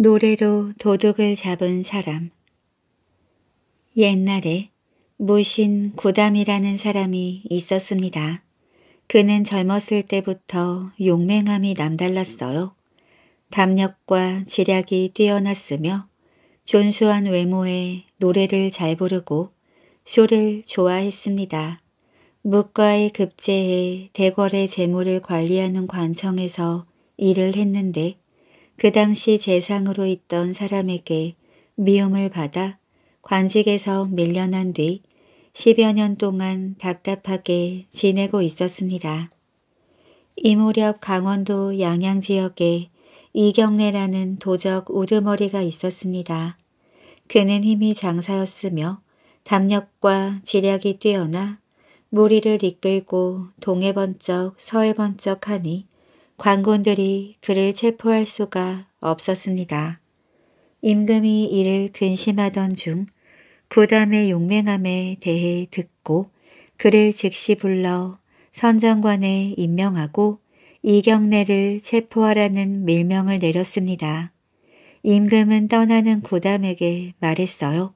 노래로 도둑을 잡은 사람 옛날에 무신 구담이라는 사람이 있었습니다. 그는 젊었을 때부터 용맹함이 남달랐어요. 담력과 지략이 뛰어났으며 존수한 외모에 노래를 잘 부르고 쇼를 좋아했습니다. 무과의 급제에 대궐의 재물을 관리하는 관청에서 일을 했는데 그 당시 재상으로 있던 사람에게 미움을 받아 관직에서 밀려난 뒤 10여 년 동안 답답하게 지내고 있었습니다. 이무렵 강원도 양양 지역에 이경래라는 도적 우두머리가 있었습니다. 그는 힘이 장사였으며 담력과 지략이 뛰어나 무리를 이끌고 동해번쩍 서해번쩍 하니 관군들이 그를 체포할 수가 없었습니다. 임금이 이를 근심하던 중 부담의 용맹함에 대해 듣고 그를 즉시 불러 선장관에 임명하고 이경래를 체포하라는 밀명을 내렸습니다. 임금은 떠나는 구담에게 말했어요.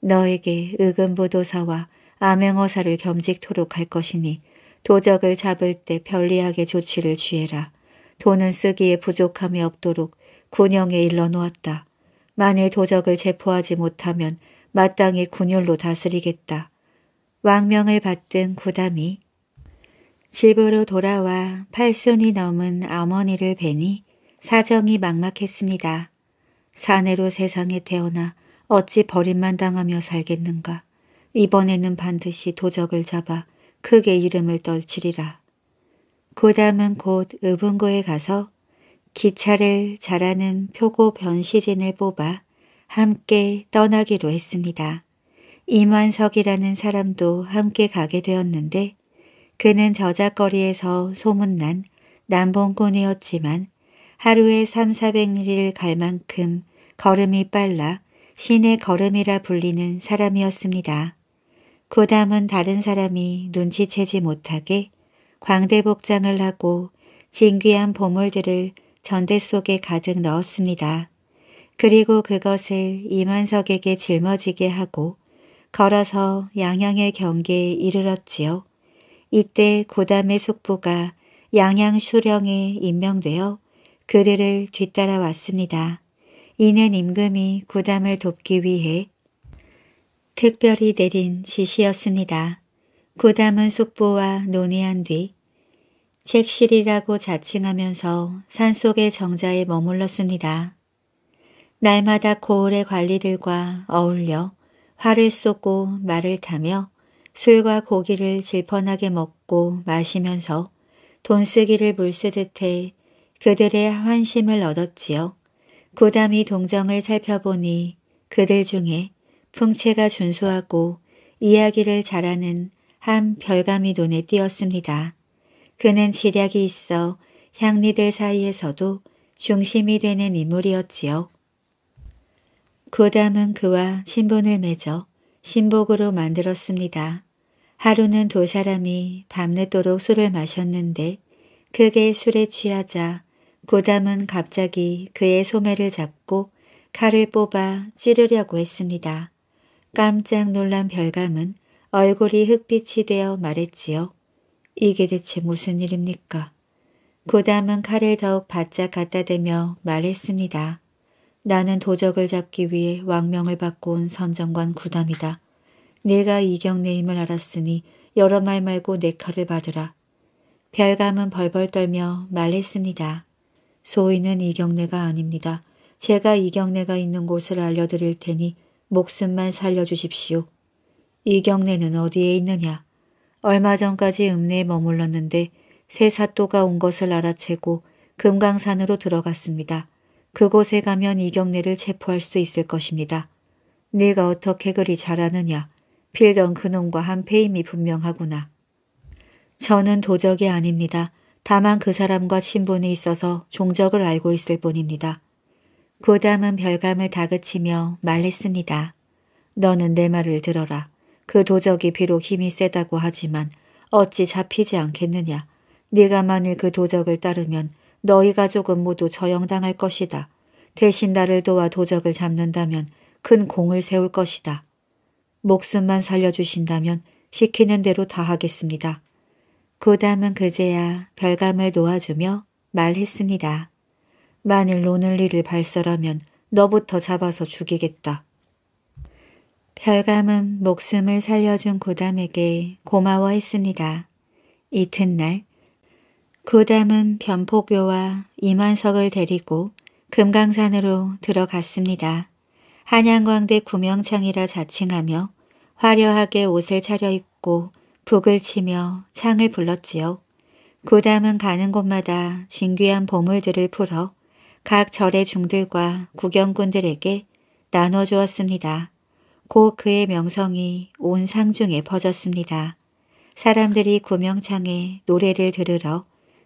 너에게 의금부도사와 암행어사를 겸직토록 할 것이니 도적을 잡을 때 편리하게 조치를 취해라. 돈은 쓰기에 부족함이 없도록 군영에 일러 놓았다. 만일 도적을 체포하지 못하면 마땅히 군율로 다스리겠다. 왕명을 받든 구담이 집으로 돌아와 팔순이 넘은 어머니를 뵈니 사정이 막막했습니다. 사내로 세상에 태어나 어찌 버림만 당하며 살겠는가. 이번에는 반드시 도적을 잡아 크게 이름을 떨치리라. 고담은 곧 의분고에 가서 기차를 자라는 표고 변시진을 뽑아 함께 떠나기로 했습니다. 이만석이라는 사람도 함께 가게 되었는데 그는 저작거리에서 소문난 남봉꾼이었지만 하루에 3, 400리를 갈 만큼 걸음이 빨라 신의 걸음이라 불리는 사람이었습니다. 고담은 다른 사람이 눈치채지 못하게 광대복장을 하고 진귀한 보물들을 전대 속에 가득 넣었습니다. 그리고 그것을 이만석에게 짊어지게 하고 걸어서 양양의 경계에 이르렀지요. 이때 고담의 숙부가 양양 수령에 임명되어 그들을 뒤따라왔습니다. 이는 임금이 고담을 돕기 위해 특별히 내린 지시였습니다. 구담은 숙보와 논의한 뒤 책실이라고 자칭하면서 산속의 정자에 머물렀습니다. 날마다 고을의 관리들과 어울려 화를 쏟고 말을 타며 술과 고기를 질펀하게 먹고 마시면서 돈 쓰기를 물쓰듯 해 그들의 환심을 얻었지요. 구담이 동정을 살펴보니 그들 중에 풍채가 준수하고 이야기를 잘하는 한 별감이 눈에 띄었습니다. 그는 지략이 있어 향리들 사이에서도 중심이 되는 인물이었지요. 고담은 그와 신분을 맺어 신복으로 만들었습니다. 하루는 두 사람이 밤늦도록 술을 마셨는데 크게 술에 취하자 고담은 갑자기 그의 소매를 잡고 칼을 뽑아 찌르려고 했습니다. 깜짝 놀란 별감은 얼굴이 흑빛이 되어 말했지요. 이게 대체 무슨 일입니까? 고담은 칼을 더욱 바짝 갖다 대며 말했습니다. 나는 도적을 잡기 위해 왕명을 받고 온 선정관 구담이다. 내가 이경내임을 알았으니 여러 말 말고 내 칼을 받으라. 별감은 벌벌 떨며 말했습니다. 소인은 이경내가 아닙니다. 제가 이경내가 있는 곳을 알려드릴 테니 목숨만 살려주십시오. 이경래는 어디에 있느냐. 얼마 전까지 읍내에 머물렀는데 새 사또가 온 것을 알아채고 금강산으로 들어갔습니다. 그곳에 가면 이경래를 체포할 수 있을 것입니다. 네가 어떻게 그리 잘하느냐. 필경 그놈과 한패임이 분명하구나. 저는 도적이 아닙니다. 다만 그 사람과 친분이 있어서 종적을 알고 있을 뿐입니다. 고담은 별감을 다그치며 말했습니다. 너는 내 말을 들어라. 그 도적이 비록 힘이 세다고 하지만 어찌 잡히지 않겠느냐. 네가 만일 그 도적을 따르면 너희 가족은 모두 저형당할 것이다. 대신 나를 도와 도적을 잡는다면 큰 공을 세울 것이다. 목숨만 살려주신다면 시키는 대로 다 하겠습니다. 고담은 그제야 별감을 놓아주며 말했습니다. 만일 로늘리를 발설하면 너부터 잡아서 죽이겠다. 별감은 목숨을 살려준 고담에게 고마워했습니다. 이튿날 고담은 변포교와 이만석을 데리고 금강산으로 들어갔습니다. 한양광대 구명창이라 자칭하며 화려하게 옷을 차려입고 북을 치며 창을 불렀지요. 고담은 가는 곳마다 진귀한 보물들을 풀어 각 절의 중들과 구경꾼들에게 나눠주었습니다. 곧 그의 명성이 온 상중에 퍼졌습니다. 사람들이 구명창에 노래를 들으러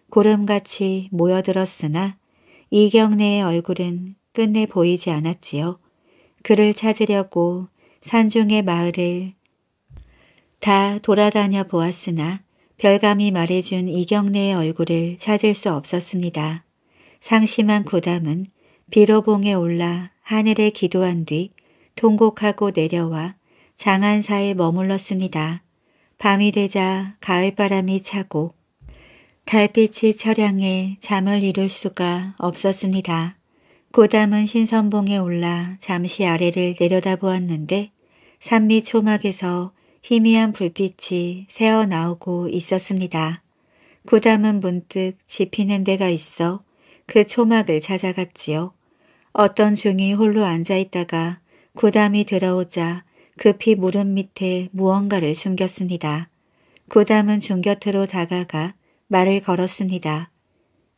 구름같이 모여들었으나 이경래의 얼굴은 끝내 보이지 않았지요. 그를 찾으려고 산중의 마을을 다 돌아다녀 보았으나 별감이 말해준 이경래의 얼굴을 찾을 수 없었습니다. 상심한 구담은 비로봉에 올라 하늘에 기도한 뒤 통곡하고 내려와 장안사에 머물렀습니다. 밤이 되자 가을바람이 차고 달빛이 철양에 잠을 이룰 수가 없었습니다. 고담은 신선봉에 올라 잠시 아래를 내려다보았는데 산미 초막에서 희미한 불빛이 새어나오고 있었습니다. 고담은 문득 지피는 데가 있어 그 초막을 찾아갔지요. 어떤 중이 홀로 앉아있다가 구담이 들어오자 급히 그 무릎 밑에 무언가를 숨겼습니다. 구담은 중 곁으로 다가가 말을 걸었습니다.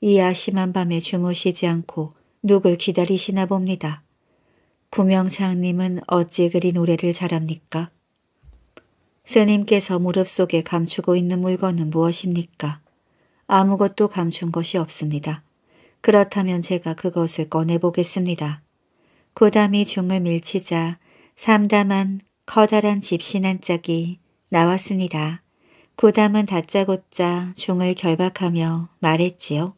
이 아심한 밤에 주무시지 않고 누굴 기다리시나 봅니다. 구명장님은 어찌 그리 노래를 잘합니까? 스님께서 무릎 속에 감추고 있는 물건은 무엇입니까? 아무것도 감춘 것이 없습니다. 그렇다면 제가 그것을 꺼내보겠습니다. 구담이 중을 밀치자 삼담한 커다란 집신 한 짝이 나왔습니다. 구담은 다짜고짜 중을 결박하며 말했지요.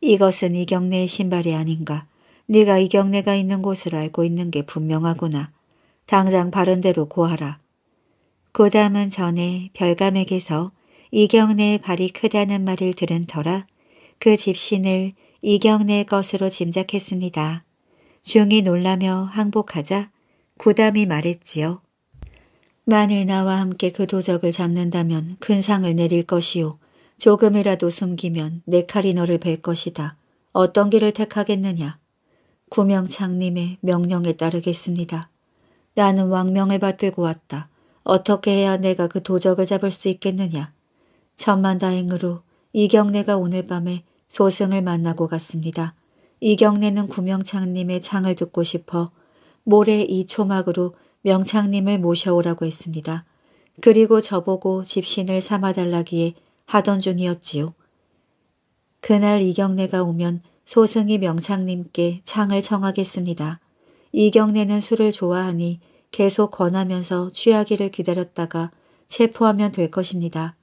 이것은 이경래의 신발이 아닌가. 네가 이경래가 있는 곳을 알고 있는 게 분명하구나. 당장 바른 대로 고하라. 구담은 전에 별감에게서 이경래의 발이 크다는 말을 들은 터라 그 집신을 이경래의 것으로 짐작했습니다. 중이 놀라며 항복하자 구담이 말했지요. 만일 나와 함께 그 도적을 잡는다면 큰 상을 내릴 것이요. 조금이라도 숨기면 내 칼이 너를 뵐 것이다. 어떤 길을 택하겠느냐. 구명창님의 명령에 따르겠습니다. 나는 왕명을 받들고 왔다. 어떻게 해야 내가 그 도적을 잡을 수 있겠느냐. 천만다행으로 이경래가 오늘 밤에 소승을 만나고 갔습니다. 이경래는 구명창님의 창을 듣고 싶어 모레 이 초막으로 명창님을 모셔오라고 했습니다. 그리고 저보고 집신을 삼아달라기에 하던 중이었지요. 그날 이경래가 오면 소승이 명창님께 창을 청하겠습니다. 이경래는 술을 좋아하니 계속 권하면서 취하기를 기다렸다가 체포하면 될 것입니다.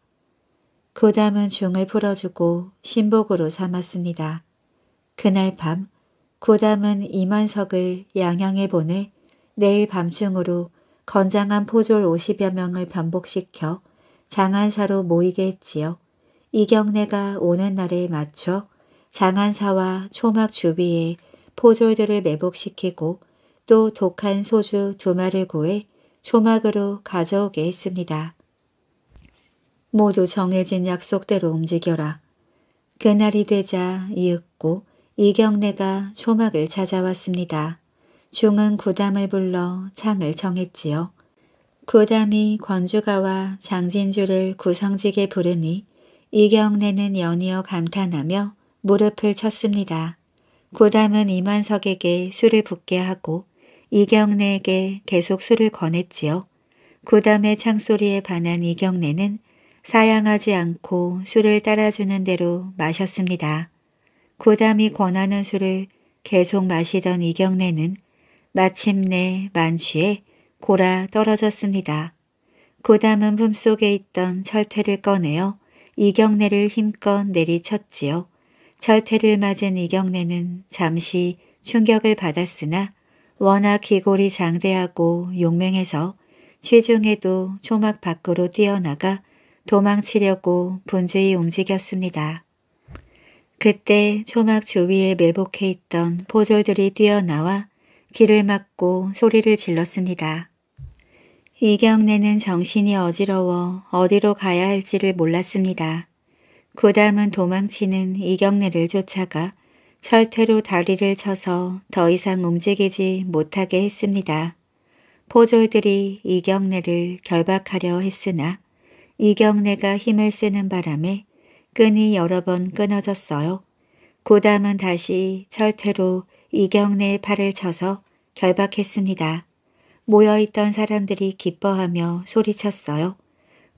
고담은 중을 풀어주고 신복으로 삼았습니다. 그날 밤 고담은 이만석을 양양에 보내 내일 밤중으로 건장한 포졸 50여 명을 변복시켜 장안사로 모이게 했지요. 이경래가 오는 날에 맞춰 장안사와 초막 주위에 포졸들을 매복시키고 또 독한 소주 두 마를 구해 초막으로 가져오게 했습니다. 모두 정해진 약속대로 움직여라. 그날이 되자 이윽고 이경래가 초막을 찾아왔습니다. 중은 구담을 불러 창을 정했지요. 구담이 권주가와 장진주를 구성직에 부르니 이경래는 연이어 감탄하며 무릎을 쳤습니다. 구담은 이만석에게 술을 붓게 하고 이경래에게 계속 술을 권했지요. 구담의 창소리에 반한 이경래는 사양하지 않고 술을 따라주는 대로 마셨습니다. 고담이 권하는 술을 계속 마시던 이경래는 마침내 만취에 고라 떨어졌습니다. 고담은 품속에 있던 철퇴를 꺼내어 이경래를 힘껏 내리쳤지요. 철퇴를 맞은 이경래는 잠시 충격을 받았으나 워낙 귀골이 장대하고 용맹해서 취중에도 초막 밖으로 뛰어나가 도망치려고 분주히 움직였습니다. 그때 초막 주위에 매복해 있던 포졸들이 뛰어나와 길을 막고 소리를 질렀습니다. 이경래는 정신이 어지러워 어디로 가야 할지를 몰랐습니다. 구담은 도망치는 이경래를 쫓아가 철퇴로 다리를 쳐서 더 이상 움직이지 못하게 했습니다. 포졸들이 이경래를 결박하려 했으나 이경래가 힘을 쓰는 바람에 끈이 여러 번 끊어졌어요. 고담은 다시 철퇴로 이경래의 팔을 쳐서 결박했습니다. 모여있던 사람들이 기뻐하며 소리쳤어요.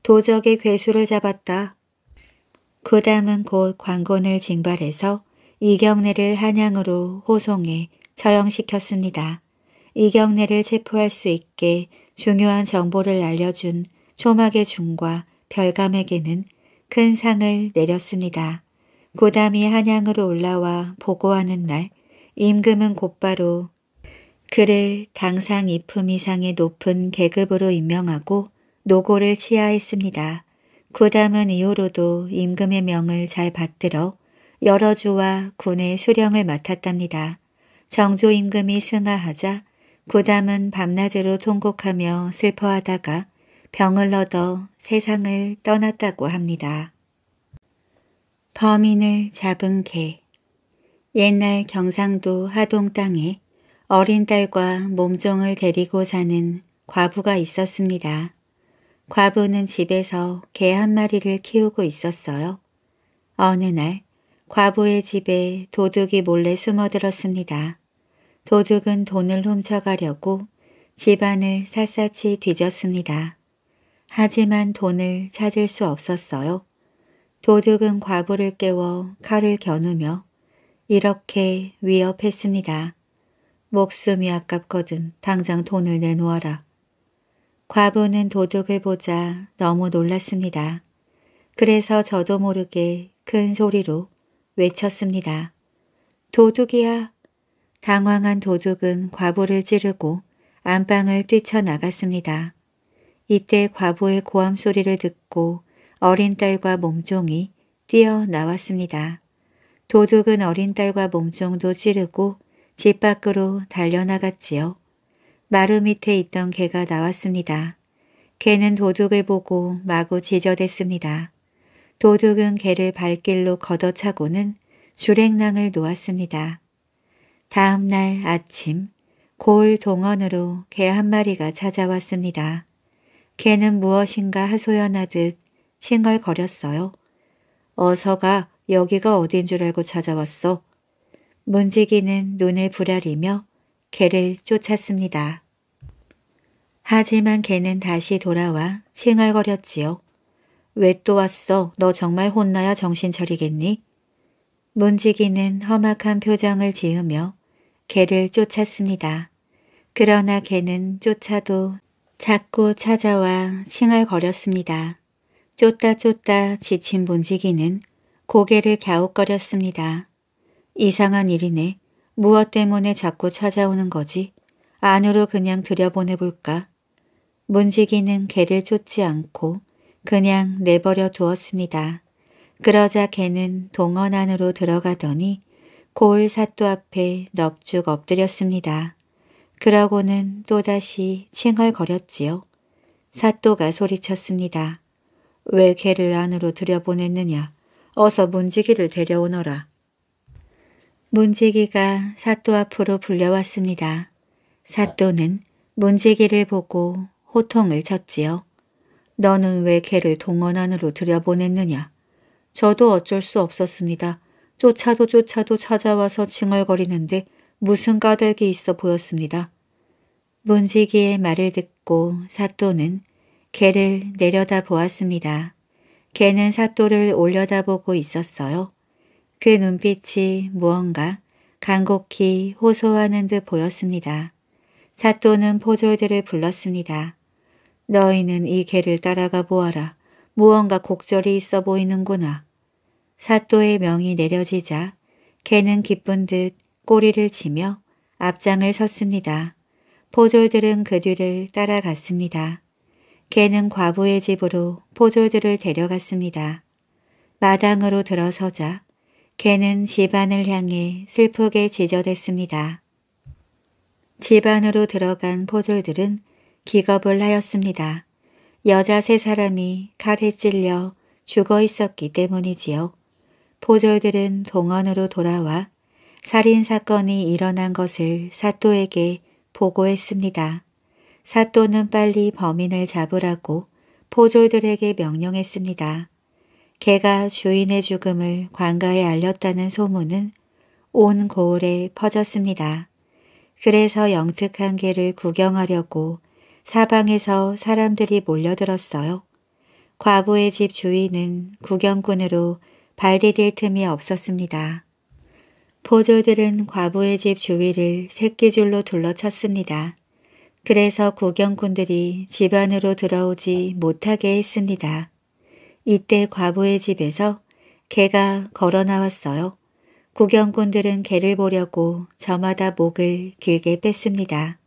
도적의 괴수를 잡았다. 고담은 곧 관곤을 징발해서 이경래를 한양으로 호송해 처형시켰습니다. 이경래를 체포할 수 있게 중요한 정보를 알려준 초막의 중과 별감에게는 큰 상을 내렸습니다. 고담이 한양으로 올라와 보고하는 날 임금은 곧바로 그를 당상 이품 이상의 높은 계급으로 임명하고 노고를 치하했습니다. 고담은 이후로도 임금의 명을 잘 받들어 여러 주와 군의 수령을 맡았답니다. 정조 임금이 승하하자 고담은 밤낮으로 통곡하며 슬퍼하다가 병을 얻어 세상을 떠났다고 합니다. 범인을 잡은 개 옛날 경상도 하동 땅에 어린 딸과 몸종을 데리고 사는 과부가 있었습니다. 과부는 집에서 개 한 마리를 키우고 있었어요. 어느 날 과부의 집에 도둑이 몰래 숨어들었습니다. 도둑은 돈을 훔쳐가려고 집안을 샅샅이 뒤졌습니다. 하지만 돈을 찾을 수 없었어요. 도둑은 과부를 깨워 칼을 겨누며 이렇게 위협했습니다. 목숨이 아깝거든 당장 돈을 내놓아라. 과부는 도둑을 보자 너무 놀랐습니다. 그래서 저도 모르게 큰 소리로 외쳤습니다. 도둑이야! 당황한 도둑은 과부를 찌르고 안방을 뛰쳐나갔습니다. 이때 과부의 고함 소리를 듣고 어린 딸과 몸종이 뛰어나왔습니다. 도둑은 어린 딸과 몸종도 찌르고 집 밖으로 달려나갔지요. 마루 밑에 있던 개가 나왔습니다. 개는 도둑을 보고 마구 지저댔습니다. 도둑은 개를 발길로 걷어차고는 주랭낭을 놓았습니다. 다음 날 아침 골 동원으로 개 한 마리가 찾아왔습니다. 걔는 무엇인가 하소연하듯 칭얼거렸어요. 어서가 여기가 어딘 줄 알고 찾아왔어. 문지기는 눈을 부라리며 개를 쫓았습니다. 하지만 개는 다시 돌아와 칭얼거렸지요. 왜 또 왔어? 너 정말 혼나야 정신 차리겠니? 문지기는 험악한 표정을 지으며 개를 쫓았습니다. 그러나 개는 쫓아도 자꾸 찾아와 칭얼거렸습니다. 쫓다 쫓다 지친 본지기는 고개를 갸웃거렸습니다. 이상한 일이네. 무엇 때문에 자꾸 찾아오는 거지? 안으로 그냥 들여보내볼까? 문지기는 개를 쫓지 않고 그냥 내버려 두었습니다. 그러자 개는 동원 안으로 들어가더니 고을 사또 앞에 넙죽 엎드렸습니다. 그러고는 또다시 칭얼거렸지요. 사또가 소리쳤습니다. 왜 개를 안으로 들여보냈느냐. 어서 문지기를 데려오너라. 문지기가 사또 앞으로 불려왔습니다. 사또는 문지기를 보고 호통을 쳤지요. 너는 왜 개를 동원 안으로 들여보냈느냐. 저도 어쩔 수 없었습니다. 쫓아도 쫓아도 찾아와서 칭얼거리는데 무슨 까닭이 있어 보였습니다. 문지기의 말을 듣고 사또는 개를 내려다 보았습니다. 개는 사또를 올려다보고 있었어요. 그 눈빛이 무언가 간곡히 호소하는 듯 보였습니다. 사또는 포졸들을 불렀습니다. 너희는 이 개를 따라가 보아라. 무언가 곡절이 있어 보이는구나. 사또의 명이 내려지자 개는 기쁜 듯 꼬리를 치며 앞장을 섰습니다. 포졸들은 그 뒤를 따라갔습니다. 개는 과부의 집으로 포졸들을 데려갔습니다. 마당으로 들어서자 개는 집안을 향해 슬프게 지저댔습니다. 집안으로 들어간 포졸들은 기겁을 하였습니다. 여자 세 사람이 칼에 찔려 죽어 있었기 때문이지요. 포졸들은 동원으로 돌아와 살인사건이 일어난 것을 사또에게 보고했습니다. 사또는 빨리 범인을 잡으라고 포졸들에게 명령했습니다. 개가 주인의 죽음을 관가에 알렸다는 소문은 온 고을에 퍼졌습니다. 그래서 영특한 개를 구경하려고 사방에서 사람들이 몰려들었어요. 과부의 집 주인은 구경꾼으로 발디딜 틈이 없었습니다. 포조들은 과부의 집 주위를 새끼줄로 둘러쳤습니다. 그래서 구경꾼들이 집 안으로 들어오지 못하게 했습니다. 이때 과부의 집에서 개가 걸어 나왔어요. 구경꾼들은 개를 보려고 저마다 목을 길게 뺐습니다.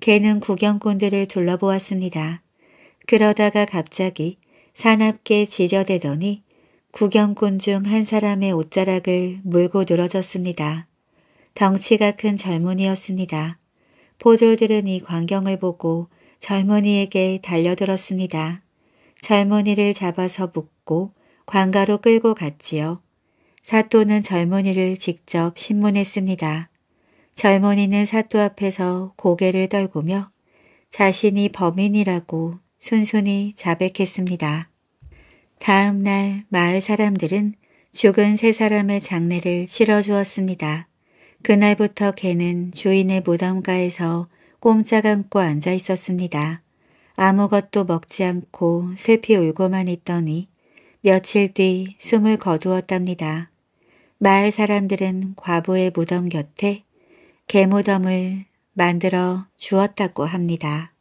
개는 구경꾼들을 둘러보았습니다. 그러다가 갑자기 사납게 지저대더니 구경꾼 중 한 사람의 옷자락을 물고 늘어졌습니다. 덩치가 큰 젊은이였습니다. 포졸들은 이 광경을 보고 젊은이에게 달려들었습니다. 젊은이를 잡아서 묶고 광가로 끌고 갔지요. 사또는 젊은이를 직접 신문했습니다. 젊은이는 사또 앞에서 고개를 떨구며 자신이 범인이라고 순순히 자백했습니다. 다음 날 마을 사람들은 죽은 세 사람의 장례를 치러주었습니다. 그날부터 개는 주인의 무덤가에서 꼼짝 않고 앉아 있었습니다. 아무것도 먹지 않고 슬피 울고만 있더니 며칠 뒤 숨을 거두었답니다. 마을 사람들은 과부의 무덤 곁에 개무덤을 만들어 주었다고 합니다.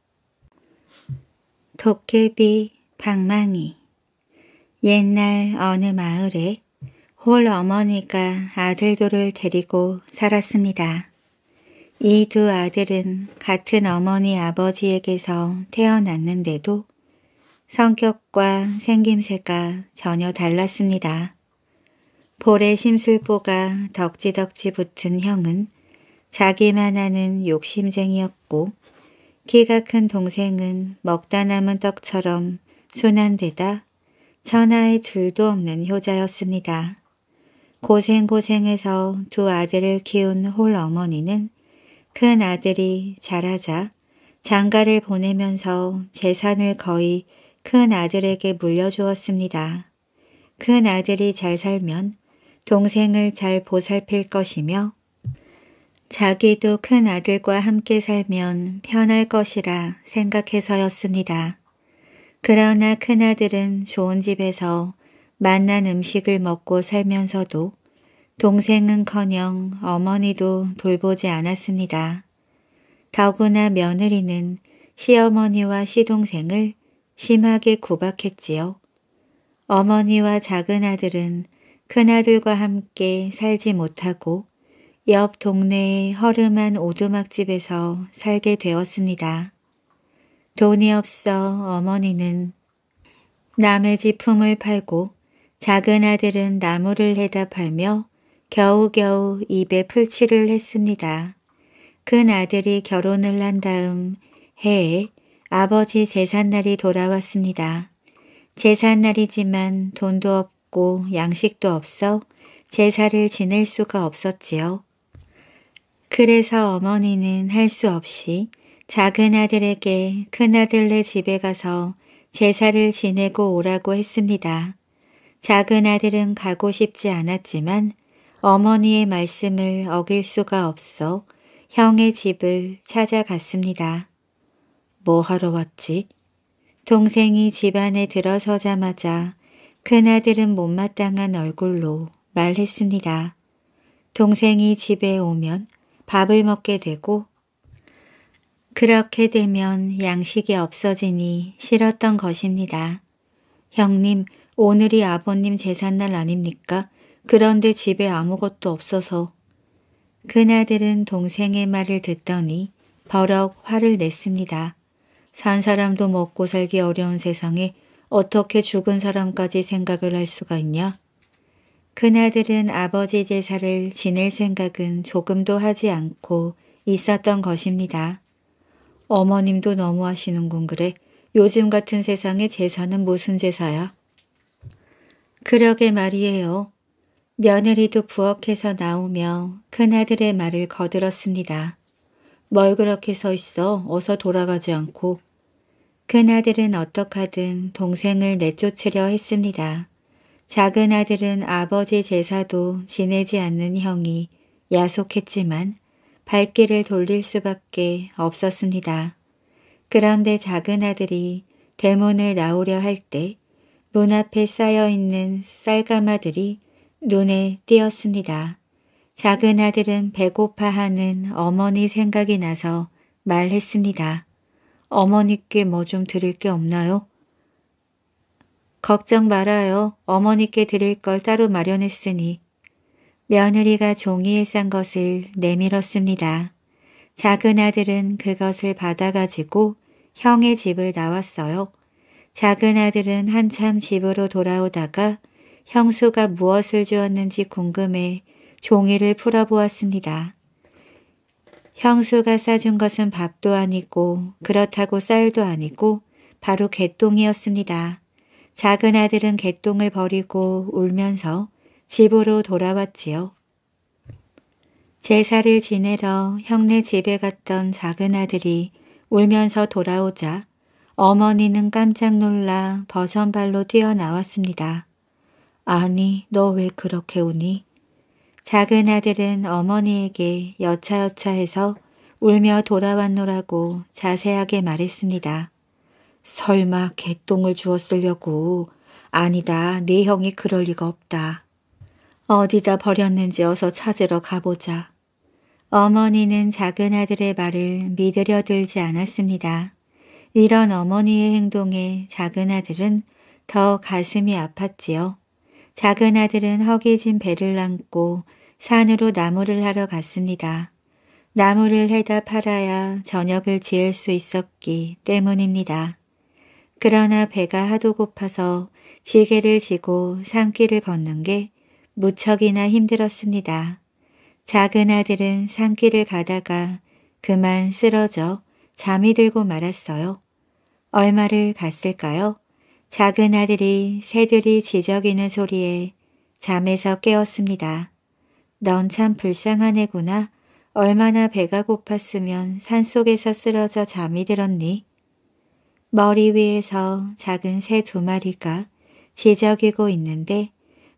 도깨비 방망이 옛날 어느 마을에 홀 어머니가 아들들을 데리고 살았습니다. 이 두 아들은 같은 어머니 아버지에게서 태어났는데도 성격과 생김새가 전혀 달랐습니다. 볼에 심술보가 덕지덕지 붙은 형은 자기만 하는 욕심쟁이였고 키가 큰 동생은 먹다 남은 떡처럼 순한데다 천하의 둘도 없는 효자였습니다. 고생고생해서 두 아들을 키운 홀 어머니는 큰 아들이 자라자 장가를 보내면서 재산을 거의 큰 아들에게 물려주었습니다. 큰 아들이 잘 살면 동생을 잘 보살필 것이며 자기도 큰 아들과 함께 살면 편할 것이라 생각해서였습니다. 그러나 큰아들은 좋은 집에서 맛난 음식을 먹고 살면서도 동생은커녕 어머니도 돌보지 않았습니다. 더구나 며느리는 시어머니와 시동생을 심하게 구박했지요. 어머니와 작은 아들은 큰아들과 함께 살지 못하고 옆 동네의 허름한 오두막집에서 살게 되었습니다. 돈이 없어 어머니는 남의 지품을 팔고 작은 아들은 나무를 해다 팔며 겨우겨우 입에 풀칠을 했습니다. 큰 아들이 결혼을 한 다음 해에 아버지 재산날이 돌아왔습니다. 재산날이지만 돈도 없고 양식도 없어 제사를 지낼 수가 없었지요. 그래서 어머니는 할 수 없이 작은 아들에게 큰아들네 집에 가서 제사를 지내고 오라고 했습니다. 작은 아들은 가고 싶지 않았지만 어머니의 말씀을 어길 수가 없어 형의 집을 찾아갔습니다. 뭐 하러 왔지? 동생이 집안에 들어서자마자 큰아들은 못마땅한 얼굴로 말했습니다. 동생이 집에 오면 밥을 먹게 되고 그렇게 되면 양식이 없어지니 싫었던 것입니다. 형님, 오늘이 아버님 제삿날 아닙니까? 그런데 집에 아무것도 없어서. 그나들은 동생의 말을 듣더니 버럭 화를 냈습니다. 산 사람도 먹고 살기 어려운 세상에 어떻게 죽은 사람까지 생각을 할 수가 있냐? 그나들은 아버지 제사를 지낼 생각은 조금도 하지 않고 있었던 것입니다. 어머님도 너무하시는군 그래. 요즘 같은 세상에 제사는 무슨 제사야? 그러게 말이에요. 며느리도 부엌에서 나오며 큰아들의 말을 거들었습니다. 뭘 그렇게 서 있어 어서 돌아가지 않고. 큰아들은 어떡하든 동생을 내쫓으려 했습니다. 작은 아들은 아버지 제사도 지내지 않는 형이 야속했지만 발길을 돌릴 수밖에 없었습니다. 그런데 작은 아들이 대문을 나오려 할 때 문 앞에 쌓여있는 쌀가마들이 눈에 띄었습니다. 작은 아들은 배고파하는 어머니 생각이 나서 말했습니다. 어머니께 뭐 좀 드릴 게 없나요? 걱정 말아요. 어머니께 드릴 걸 따로 마련했으니 며느리가 종이에 싼 것을 내밀었습니다. 작은 아들은 그것을 받아가지고 형의 집을 나왔어요. 작은 아들은 한참 집으로 돌아오다가 형수가 무엇을 주었는지 궁금해 종이를 풀어보았습니다. 형수가 싸준 것은 밥도 아니고 그렇다고 쌀도 아니고 바로 개똥이었습니다. 작은 아들은 개똥을 버리고 울면서 집으로 돌아왔지요. 제사를 지내러 형네 집에 갔던 작은 아들이 울면서 돌아오자 어머니는 깜짝 놀라 버선발로 뛰어나왔습니다. 아니 너 왜 그렇게 우니? 작은 아들은 어머니에게 여차여차해서 울며 돌아왔노라고 자세하게 말했습니다. 설마 개똥을 주었으려고 아니다 네 형이 그럴 리가 없다. 어디다 버렸는지 어서 찾으러 가보자. 어머니는 작은 아들의 말을 믿으려 들지 않았습니다. 이런 어머니의 행동에 작은 아들은 더 가슴이 아팠지요. 작은 아들은 허기진 배를 안고 산으로 나무를 하러 갔습니다. 나무를 해다 팔아야 저녁을 지을 수 있었기 때문입니다. 그러나 배가 하도 고파서 지게를 지고 산길을 걷는 게 무척이나 힘들었습니다. 작은 아들은 산길을 가다가 그만 쓰러져 잠이 들고 말았어요. 얼마를 갔을까요? 작은 아들이 새들이 지저귀는 소리에 잠에서 깨었습니다. 넌 참 불쌍한 애구나. 얼마나 배가 고팠으면 산속에서 쓰러져 잠이 들었니? 머리 위에서 작은 새 두 마리가 지저귀고 있는데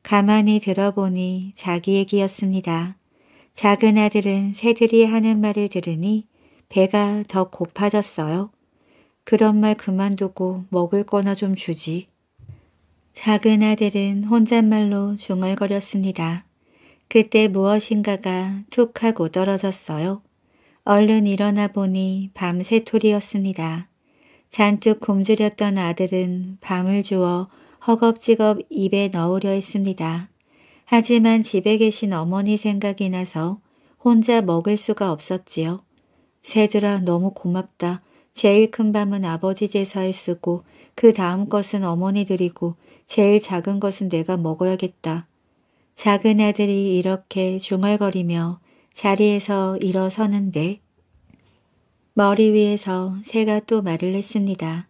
가만히 들어보니 자기 얘기였습니다. 작은 아들은 새들이 하는 말을 들으니 배가 더 고파졌어요. 그런 말 그만두고 먹을 거나 좀 주지. 작은 아들은 혼잣말로 중얼거렸습니다. 그때 무엇인가가 툭 하고 떨어졌어요. 얼른 일어나 보니 밤새토리였습니다. 잔뜩 곰지렸던 아들은 밤을 주어 허겁지겁 입에 넣으려 했습니다. 하지만 집에 계신 어머니 생각이 나서 혼자 먹을 수가 없었지요. 새들아 너무 고맙다. 제일 큰 밤은 아버지 제사에 쓰고 그 다음 것은 어머니 드리고 제일 작은 것은 내가 먹어야겠다. 작은 아들이 이렇게 중얼거리며 자리에서 일어서는데 머리 위에서 새가 또 말을 했습니다.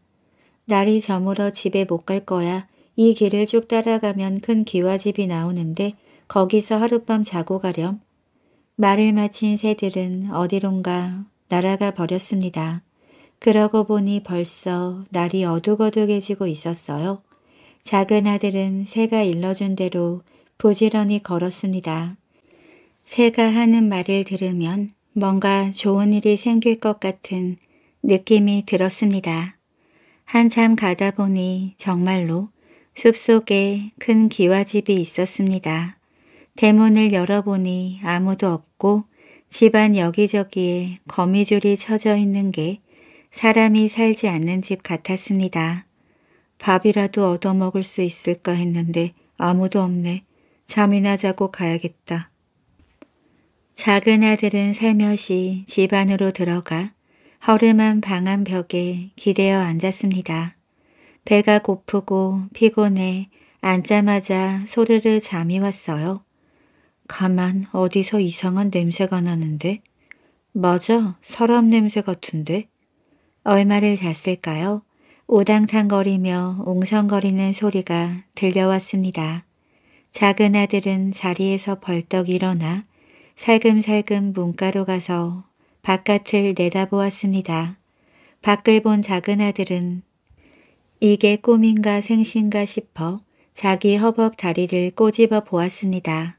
날이 저물어 집에 못 갈 거야. 이 길을 쭉 따라가면 큰 기와집이 나오는데 거기서 하룻밤 자고 가렴. 말을 마친 새들은 어디론가 날아가 버렸습니다. 그러고 보니 벌써 날이 어둑어둑해지고 있었어요. 작은 아들은 새가 일러준 대로 부지런히 걸었습니다. 새가 하는 말을 들으면 뭔가 좋은 일이 생길 것 같은 느낌이 들었습니다. 한참 가다 보니 정말로 숲속에 큰 기와집이 있었습니다. 대문을 열어보니 아무도 없고 집안 여기저기에 거미줄이 쳐져 있는 게 사람이 살지 않는 집 같았습니다. 밥이라도 얻어먹을 수 있을까 했는데 아무도 없네. 잠이나 자고 가야겠다. 작은 아들은 살며시 집 안으로 들어가 허름한 방안 벽에 기대어 앉았습니다. 배가 고프고 피곤해 앉자마자 소르르 잠이 왔어요. 가만 어디서 이상한 냄새가 나는데? 맞아, 서랍 냄새 같은데? 얼마를 잤을까요? 오당탕거리며 웅성거리는 소리가 들려왔습니다. 작은 아들은 자리에서 벌떡 일어나 살금살금 문가로 가서 바깥을 내다보았습니다. 밖을 본 작은 아들은 이게 꿈인가 생신가 싶어 자기 허벅 다리를 꼬집어 보았습니다.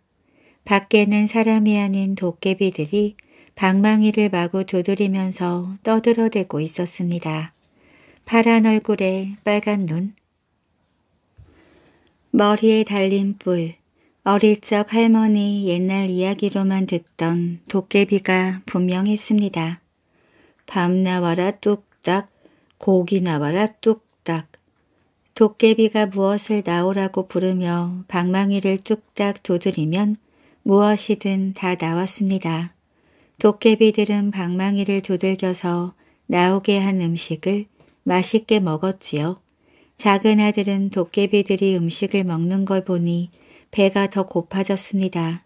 밖에는 사람이 아닌 도깨비들이 방망이를 마구 두드리면서 떠들어대고 있었습니다. 파란 얼굴에 빨간 눈, 머리에 달린 뿔, 어릴 적 할머니 옛날 이야기로만 듣던 도깨비가 분명했습니다. 밤 나와라 뚝딱, 고기 나와라 뚝 도깨비가 무엇을 나오라고 부르며 방망이를 뚝딱 두드리면 무엇이든 다 나왔습니다. 도깨비들은 방망이를 두들겨서 나오게 한 음식을 맛있게 먹었지요. 작은 아들은 도깨비들이 음식을 먹는 걸 보니 배가 더 고파졌습니다.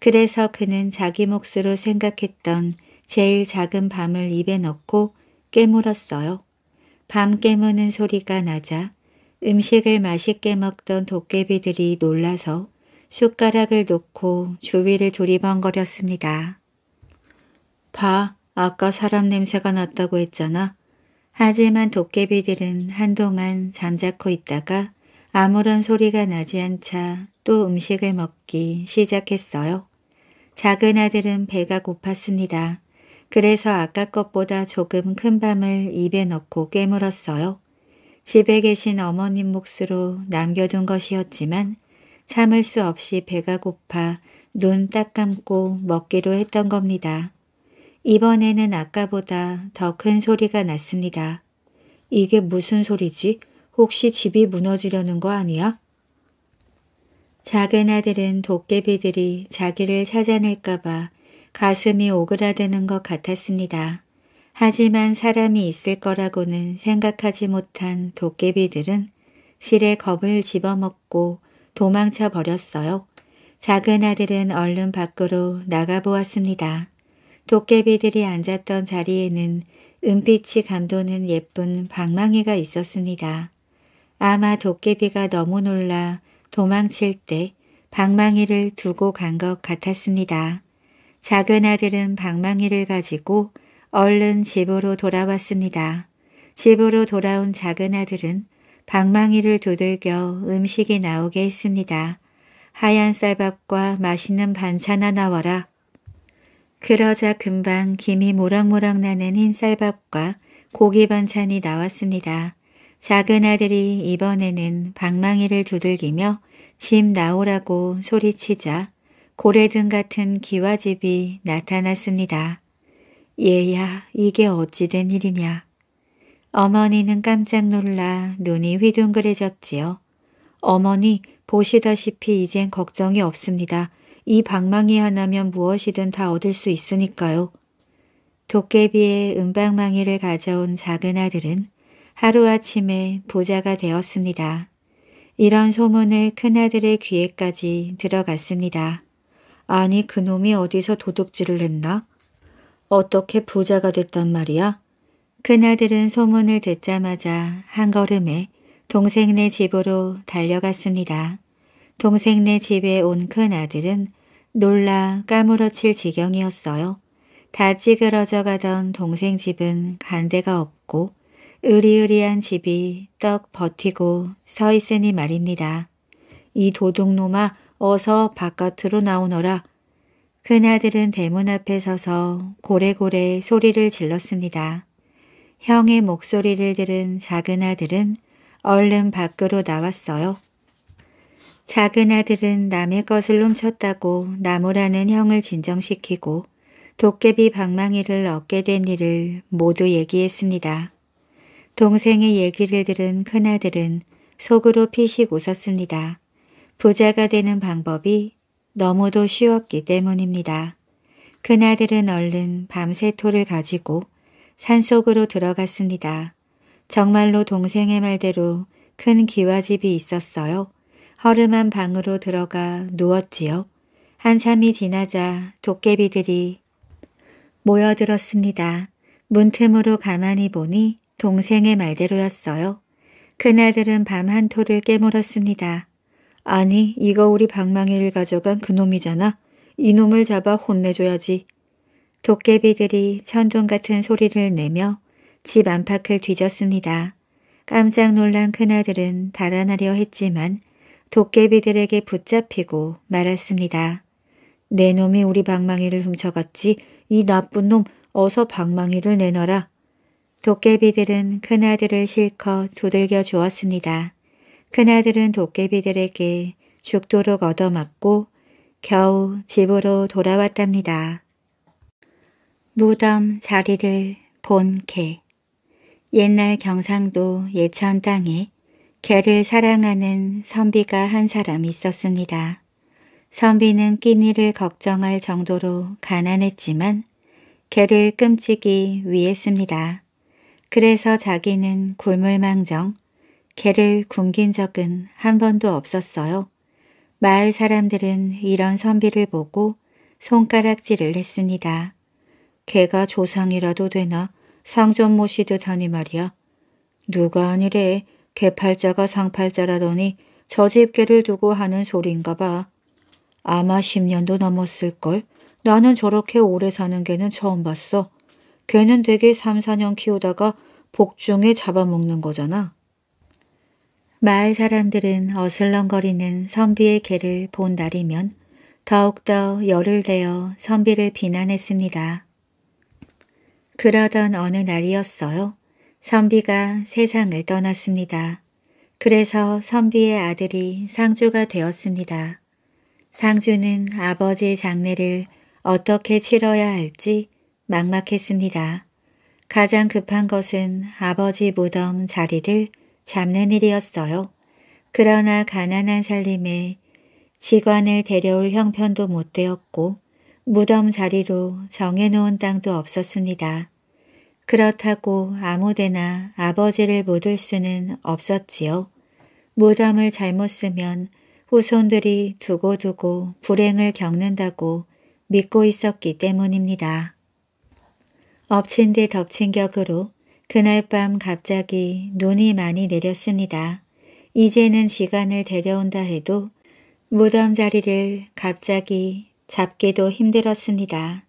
그래서 그는 자기 몫으로 생각했던 제일 작은 밤을 입에 넣고 깨물었어요. 밤 깨무는 소리가 나자 음식을 맛있게 먹던 도깨비들이 놀라서 숟가락을 놓고 주위를 두리번거렸습니다. 봐, 아까 사람 냄새가 났다고 했잖아. 하지만 도깨비들은 한동안 잠자코 있다가 아무런 소리가 나지 않자 또 음식을 먹기 시작했어요. 작은 아들은 배가 고팠습니다. 그래서 아까 것보다 조금 큰 밤을 입에 넣고 깨물었어요. 집에 계신 어머님 몫으로 남겨둔 것이었지만 참을 수 없이 배가 고파 눈 딱 감고 먹기로 했던 겁니다. 이번에는 아까보다 더 큰 소리가 났습니다. 이게 무슨 소리지? 혹시 집이 무너지려는 거 아니야? 작은 아들은 도깨비들이 자기를 찾아낼까봐 가슴이 오그라드는 것 같았습니다. 하지만 사람이 있을 거라고는 생각하지 못한 도깨비들은 실에 겁을 집어먹고 도망쳐 버렸어요. 작은 아들은 얼른 밖으로 나가보았습니다. 도깨비들이 앉았던 자리에는 은빛이 감도는 예쁜 방망이가 있었습니다. 아마 도깨비가 너무 놀라 도망칠 때 방망이를 두고 간 것 같았습니다. 작은 아들은 방망이를 가지고 얼른 집으로 돌아왔습니다. 집으로 돌아온 작은 아들은 방망이를 두들겨 음식이 나오게 했습니다. 하얀 쌀밥과 맛있는 반찬아 나와라. 그러자 금방 김이 모락모락 나는 흰쌀밥과 고기 반찬이 나왔습니다. 작은 아들이 이번에는 방망이를 두들기며 집 나오라고 소리치자 고래등 같은 기와집이 나타났습니다. 얘야 이게 어찌 된 일이냐. 어머니는 깜짝 놀라 눈이 휘둥그레졌지요. 어머니 보시다시피 이젠 걱정이 없습니다. 이 방망이 하나면 무엇이든 다 얻을 수 있으니까요. 도깨비의 은방망이를 가져온 작은 아들은 하루아침에 보자가 되었습니다. 이런 소문을 큰아들의 귀에까지 들어갔습니다. 아니 그놈이 어디서 도둑질을 했나? 어떻게 부자가 됐단 말이야? 큰아들은 소문을 듣자마자 한 걸음에 동생네 집으로 달려갔습니다. 동생네 집에 온 큰아들은 놀라 까무러칠 지경이었어요. 다 찌그러져 가던 동생 집은 간 데가 없고 으리으리한 집이 떡 버티고 서 있으니 말입니다. 이 도둑놈아 어서 바깥으로 나오너라. 큰 아들은 대문 앞에 서서 고래고래 소리를 질렀습니다. 형의 목소리를 들은 작은 아들은 얼른 밖으로 나왔어요. 작은 아들은 남의 것을 훔쳤다고 나무라는 형을 진정시키고 도깨비 방망이를 얻게 된 일을 모두 얘기했습니다. 동생의 얘기를 들은 큰아들은 속으로 피식 웃었습니다. 부자가 되는 방법이 너무도 쉬웠기 때문입니다. 큰아들은 얼른 밤새토를 가지고 산속으로 들어갔습니다. 정말로 동생의 말대로 큰 기와집이 있었어요. 허름한 방으로 들어가 누웠지요. 한참이 지나자 도깨비들이 모여들었습니다. 문틈으로 가만히 보니 동생의 말대로였어요. 큰아들은 밤 한 토를 깨물었습니다. 아니, 이거 우리 방망이를 가져간 그놈이잖아. 이놈을 잡아 혼내줘야지. 도깨비들이 천둥 같은 소리를 내며 집 안팎을 뒤졌습니다. 깜짝 놀란 큰아들은 달아나려 했지만 도깨비들에게 붙잡히고 말았습니다. 내 놈이 우리 방망이를 훔쳐갔지. 이 나쁜 놈 어서 방망이를 내놔라. 도깨비들은 큰아들을 실컷 두들겨 주었습니다. 큰아들은 도깨비들에게 죽도록 얻어맞고 겨우 집으로 돌아왔답니다. 무덤 자리를 본 개 옛날 경상도 예천 땅에 개를 사랑하는 선비가 한 사람 이 있었습니다. 선비는 끼니를 걱정할 정도로 가난했지만 개를 끔찍이 위했습니다. 그래서 자기는 굶을망정 개를 굶긴 적은 한 번도 없었어요. 마을 사람들은 이런 선비를 보고 손가락질을 했습니다. 개가 조상이라도 되나 상좀 모시듯 하니 말이야. 누가 아니래 개팔자가 상팔자라더니 저집 개를 두고 하는 소리인가 봐. 아마 10년도 넘었을걸. 나는 저렇게 오래 사는 개는 처음 봤어. 개는 되게 3, 4년 키우다가 복중에 잡아먹는 거잖아. 마을 사람들은 어슬렁거리는 선비의 개를 본 날이면 더욱더 열을 내어 선비를 비난했습니다. 그러던 어느 날이었어요. 선비가 세상을 떠났습니다. 그래서 선비의 아들이 상주가 되었습니다. 상주는 아버지의 장례를 어떻게 치러야 할지 막막했습니다. 가장 급한 것은 아버지 무덤 자리를 잡는 일이었어요. 그러나 가난한 살림에 직원을 데려올 형편도 못 되었고 무덤 자리로 정해놓은 땅도 없었습니다. 그렇다고 아무데나 아버지를 묻을 수는 없었지요. 무덤을 잘못 쓰면 후손들이 두고두고 불행을 겪는다고 믿고 있었기 때문입니다. 엎친 데 덮친 격으로 그날 밤 갑자기 눈이 많이 내렸습니다. 이제는 시간을 데려온다 해도 무덤 자리를 갑자기 잡기도 힘들었습니다.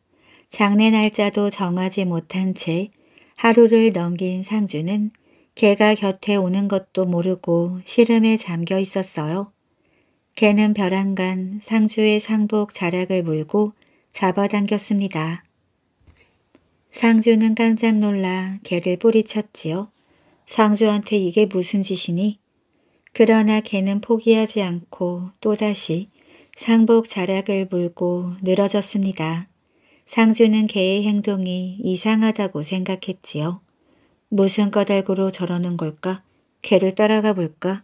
장례 날짜도 정하지 못한 채 하루를 넘긴 상주는 개가 곁에 오는 것도 모르고 시름에 잠겨 있었어요. 개는 벼랑간 상주의 상복 자락을 물고 잡아당겼습니다. 상주는 깜짝 놀라 개를 뿌리쳤지요. 상주한테 이게 무슨 짓이니? 그러나 개는 포기하지 않고 또다시 상복 자락을 물고 늘어졌습니다. 상주는 개의 행동이 이상하다고 생각했지요. 무슨 까달으로 저러는 걸까? 개를 따라가 볼까?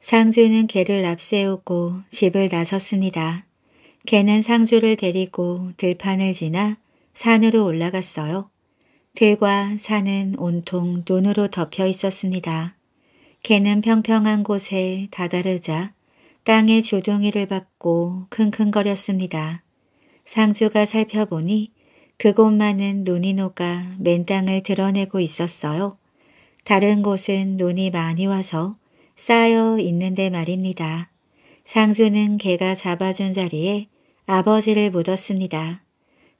상주는 개를 앞세우고 집을 나섰습니다. 개는 상주를 데리고 들판을 지나 산으로 올라갔어요. 들과 산은 온통 눈으로 덮여 있었습니다. 개는 평평한 곳에 다다르자 땅에 주둥이를 받고 킁킁거렸습니다. 상주가 살펴보니 그곳만은 눈이 녹아 맨 땅을 드러내고 있었어요. 다른 곳은 눈이 많이 와서 쌓여 있는데 말입니다. 상주는 개가 잡아준 자리에 아버지를 묻었습니다.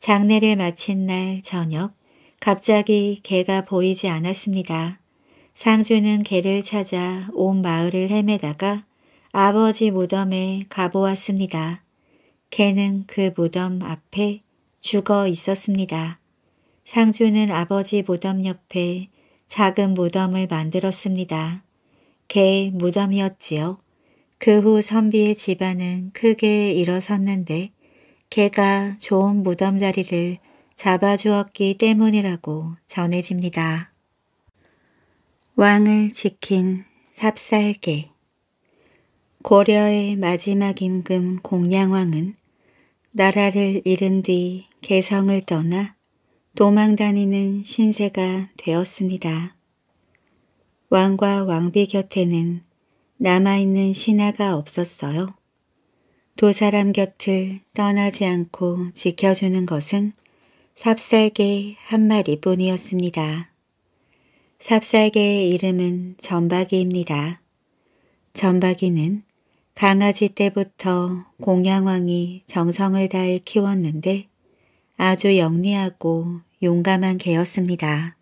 장례를 마친 날 저녁 갑자기 개가 보이지 않았습니다. 상주는 개를 찾아 온 마을을 헤매다가 아버지 무덤에 가보았습니다. 개는 그 무덤 앞에 죽어 있었습니다. 상주는 아버지 무덤 옆에 작은 무덤을 만들었습니다. 개 무덤이었지요. 그 후 선비의 집안은 크게 일어섰는데 개가 좋은 무덤 자리를 잡아주었기 때문이라고 전해집니다. 왕을 지킨 삽살개 고려의 마지막 임금 공양왕은 나라를 잃은 뒤 개성을 떠나 도망다니는 신세가 되었습니다. 왕과 왕비 곁에는 남아있는 신하가 없었어요. 두 사람 곁을 떠나지 않고 지켜주는 것은 삽살개 한 마리뿐이었습니다. 삽살개의 이름은 점박이입니다. 점박이는 강아지 때부터 공양왕이 정성을 다해 키웠는데 아주 영리하고 용감한 개였습니다.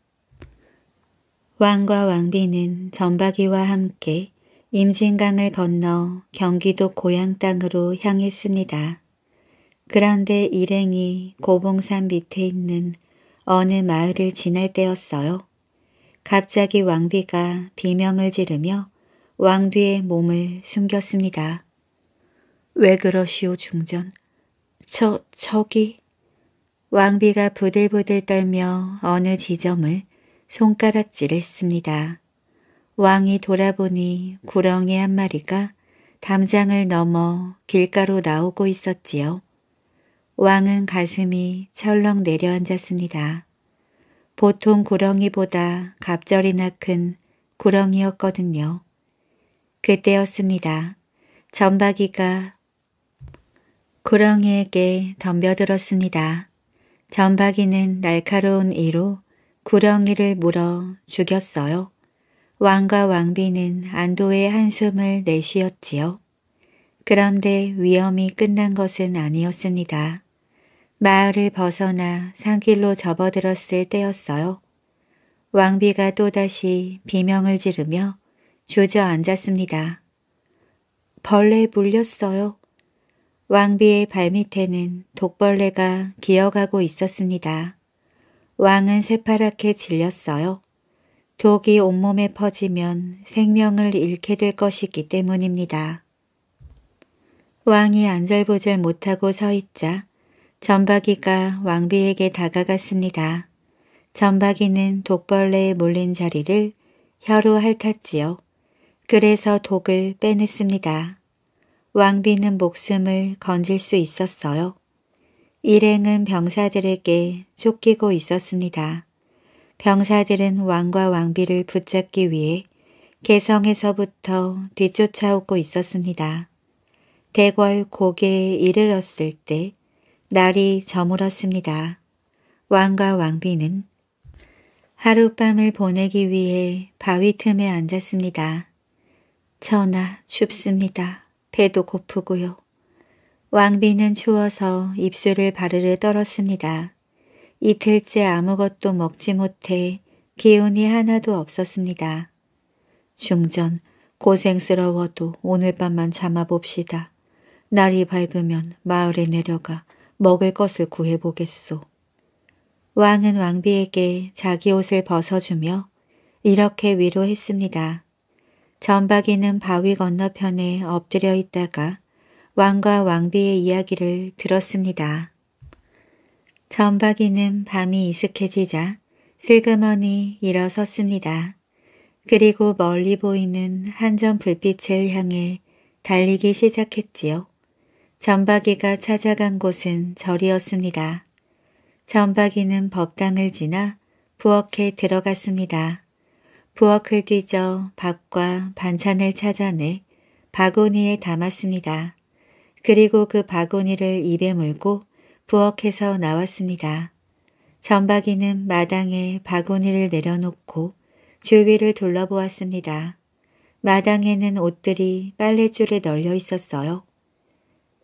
왕과 왕비는 점박이와 함께 임진강을 건너 경기도 고향 땅으로 향했습니다. 그런데 일행이 고봉산 밑에 있는 어느 마을을 지날 때였어요. 갑자기 왕비가 비명을 지르며 왕비의 몸을 숨겼습니다. 왜 그러시오 중전? 저, 저기... 왕비가 부들부들 떨며 어느 지점을 손가락질했습니다. 왕이 돌아보니 구렁이 한 마리가 담장을 넘어 길가로 나오고 있었지요. 왕은 가슴이 철렁 내려앉았습니다. 보통 구렁이보다 갑절이나 큰 구렁이였거든요. 그때였습니다. 전박이가 구렁이에게 덤벼들었습니다. 전박이는 날카로운 이로 구렁이를 물어 죽였어요. 왕과 왕비는 안도의 한숨을 내쉬었지요. 그런데 위험이 끝난 것은 아니었습니다. 마을을 벗어나 산길로 접어들었을 때였어요. 왕비가 또다시 비명을 지르며 주저앉았습니다. 벌레 에 물렸어요. 왕비의 발밑에는 독벌레가 기어가고 있었습니다. 왕은 새파랗게 질렸어요. 독이 온몸에 퍼지면 생명을 잃게 될 것이기 때문입니다. 왕이 안절부절 못하고 서 있자 전박이가 왕비에게 다가갔습니다. 전박이는 독벌레에 몰린 자리를 혀로 핥았지요. 그래서 독을 빼냈습니다. 왕비는 목숨을 건질 수 있었어요. 일행은 병사들에게 쫓기고 있었습니다. 병사들은 왕과 왕비를 붙잡기 위해 개성에서부터 뒤쫓아오고 있었습니다. 대궐 고개에 이르렀을 때 날이 저물었습니다. 왕과 왕비는 하룻밤을 보내기 위해 바위 틈에 앉았습니다. 전하, 춥습니다. 배도 고프고요. 왕비는 추워서 입술을 바르르 떨었습니다. 이틀째 아무것도 먹지 못해 기운이 하나도 없었습니다. 중전 고생스러워도 오늘 밤만 참아봅시다. 날이 밝으면 마을에 내려가 먹을 것을 구해보겠소. 왕은 왕비에게 자기 옷을 벗어주며 이렇게 위로했습니다. 전박이는 바위 건너편에 엎드려 있다가 왕과 왕비의 이야기를 들었습니다. 전박이는 밤이 이슥해지자 슬그머니 일어섰습니다. 그리고 멀리 보이는 한 점 불빛을 향해 달리기 시작했지요. 전박이가 찾아간 곳은 절이었습니다. 전박이는 법당을 지나 부엌에 들어갔습니다. 부엌을 뒤져 밥과 반찬을 찾아내 바구니에 담았습니다. 그리고 그 바구니를 입에 물고 부엌에서 나왔습니다. 전박이는 마당에 바구니를 내려놓고 주위를 둘러보았습니다. 마당에는 옷들이 빨래줄에 널려 있었어요.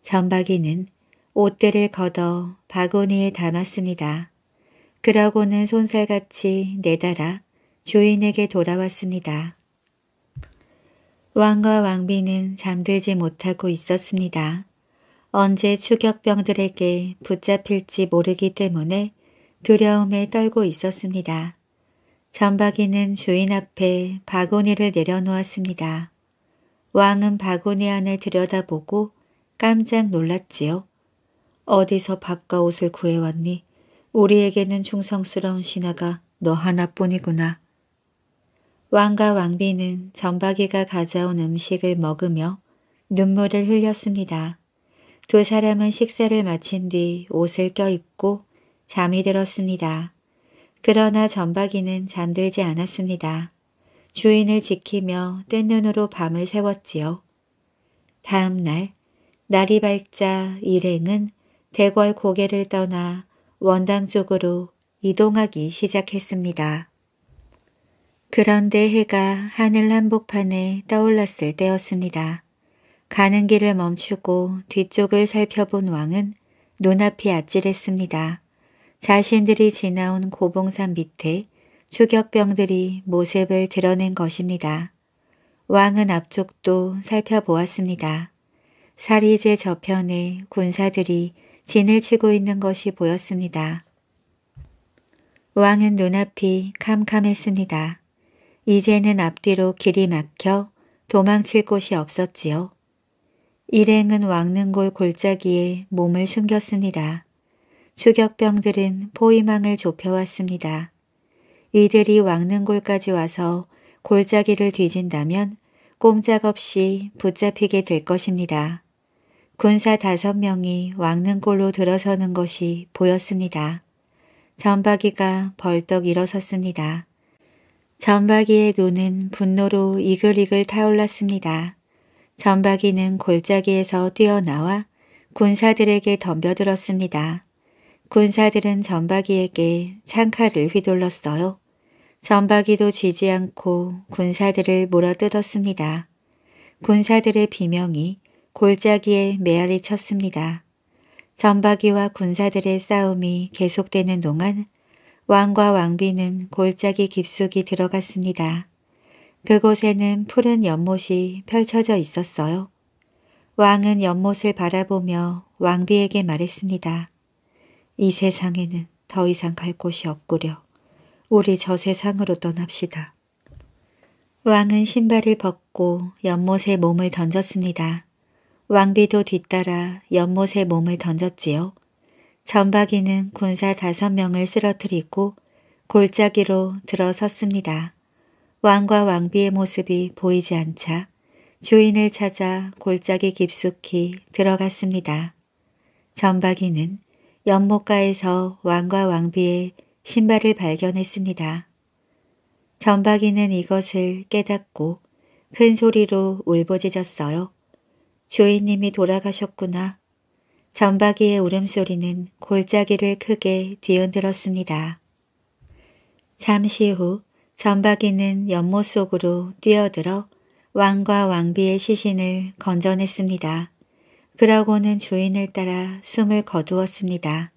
전박이는 옷들을 걷어 바구니에 담았습니다. 그러고는 손살같이 내달아 주인에게 돌아왔습니다. 왕과 왕비는 잠들지 못하고 있었습니다. 언제 추격병들에게 붙잡힐지 모르기 때문에 두려움에 떨고 있었습니다. 전박이는 주인 앞에 바구니를 내려놓았습니다. 왕은 바구니 안을 들여다보고 깜짝 놀랐지요. 어디서 밥과 옷을 구해왔니? 우리에게는 충성스러운 신하가 너 하나뿐이구나. 왕과 왕비는 전박이가 가져온 음식을 먹으며 눈물을 흘렸습니다. 두 사람은 식사를 마친 뒤 옷을 껴입고 잠이 들었습니다. 그러나 전박이는 잠들지 않았습니다. 주인을 지키며 뜬 눈으로 밤을 새웠지요. 다음 날 날이 밝자 일행은 대궐 고개를 떠나 원당 쪽으로 이동하기 시작했습니다. 그런데 해가 하늘 한복판에 떠올랐을 때였습니다. 가는 길을 멈추고 뒤쪽을 살펴본 왕은 눈앞이 아찔했습니다. 자신들이 지나온 고봉산 밑에 추격병들이 모습을 드러낸 것입니다. 왕은 앞쪽도 살펴보았습니다. 사리제 저편에 군사들이 진을 치고 있는 것이 보였습니다. 왕은 눈앞이 캄캄했습니다. 이제는 앞뒤로 길이 막혀 도망칠 곳이 없었지요. 일행은 왕릉골 골짜기에 몸을 숨겼습니다. 추격병들은 포위망을 좁혀왔습니다. 이들이 왕릉골까지 와서 골짜기를 뒤진다면 꼼짝없이 붙잡히게 될 것입니다. 군사 다섯 명이 왕릉골로 들어서는 것이 보였습니다. 전박이가 벌떡 일어섰습니다. 전박이의 눈은 분노로 이글이글 타올랐습니다. 전박이는 골짜기에서 뛰어나와 군사들에게 덤벼들었습니다. 군사들은 전박이에게 창칼을 휘둘렀어요. 전박이도 쥐지 않고 군사들을 물어뜯었습니다. 군사들의 비명이 골짜기에 메아리 쳤습니다. 전박이와 군사들의 싸움이 계속되는 동안 왕과 왕비는 골짜기 깊숙이 들어갔습니다. 그곳에는 푸른 연못이 펼쳐져 있었어요. 왕은 연못을 바라보며 왕비에게 말했습니다. 이 세상에는 더 이상 갈 곳이 없구려. 우리 저 세상으로 떠납시다. 왕은 신발을 벗고 연못에 몸을 던졌습니다. 왕비도 뒤따라 연못에 몸을 던졌지요. 전박이는 군사 다섯 명을 쓰러뜨리고 골짜기로 들어섰습니다. 왕과 왕비의 모습이 보이지 않자 주인을 찾아 골짜기 깊숙이 들어갔습니다. 전박이는 연못가에서 왕과 왕비의 신발을 발견했습니다. 전박이는 이것을 깨닫고 큰 소리로 울부짖었어요. 주인님이 돌아가셨구나. 전박이의 울음소리는 골짜기를 크게 뒤흔들었습니다. 잠시 후 전박이는 연못 속으로 뛰어들어 왕과 왕비의 시신을 건져냈습니다. 그러고는 주인을 따라 숨을 거두었습니다.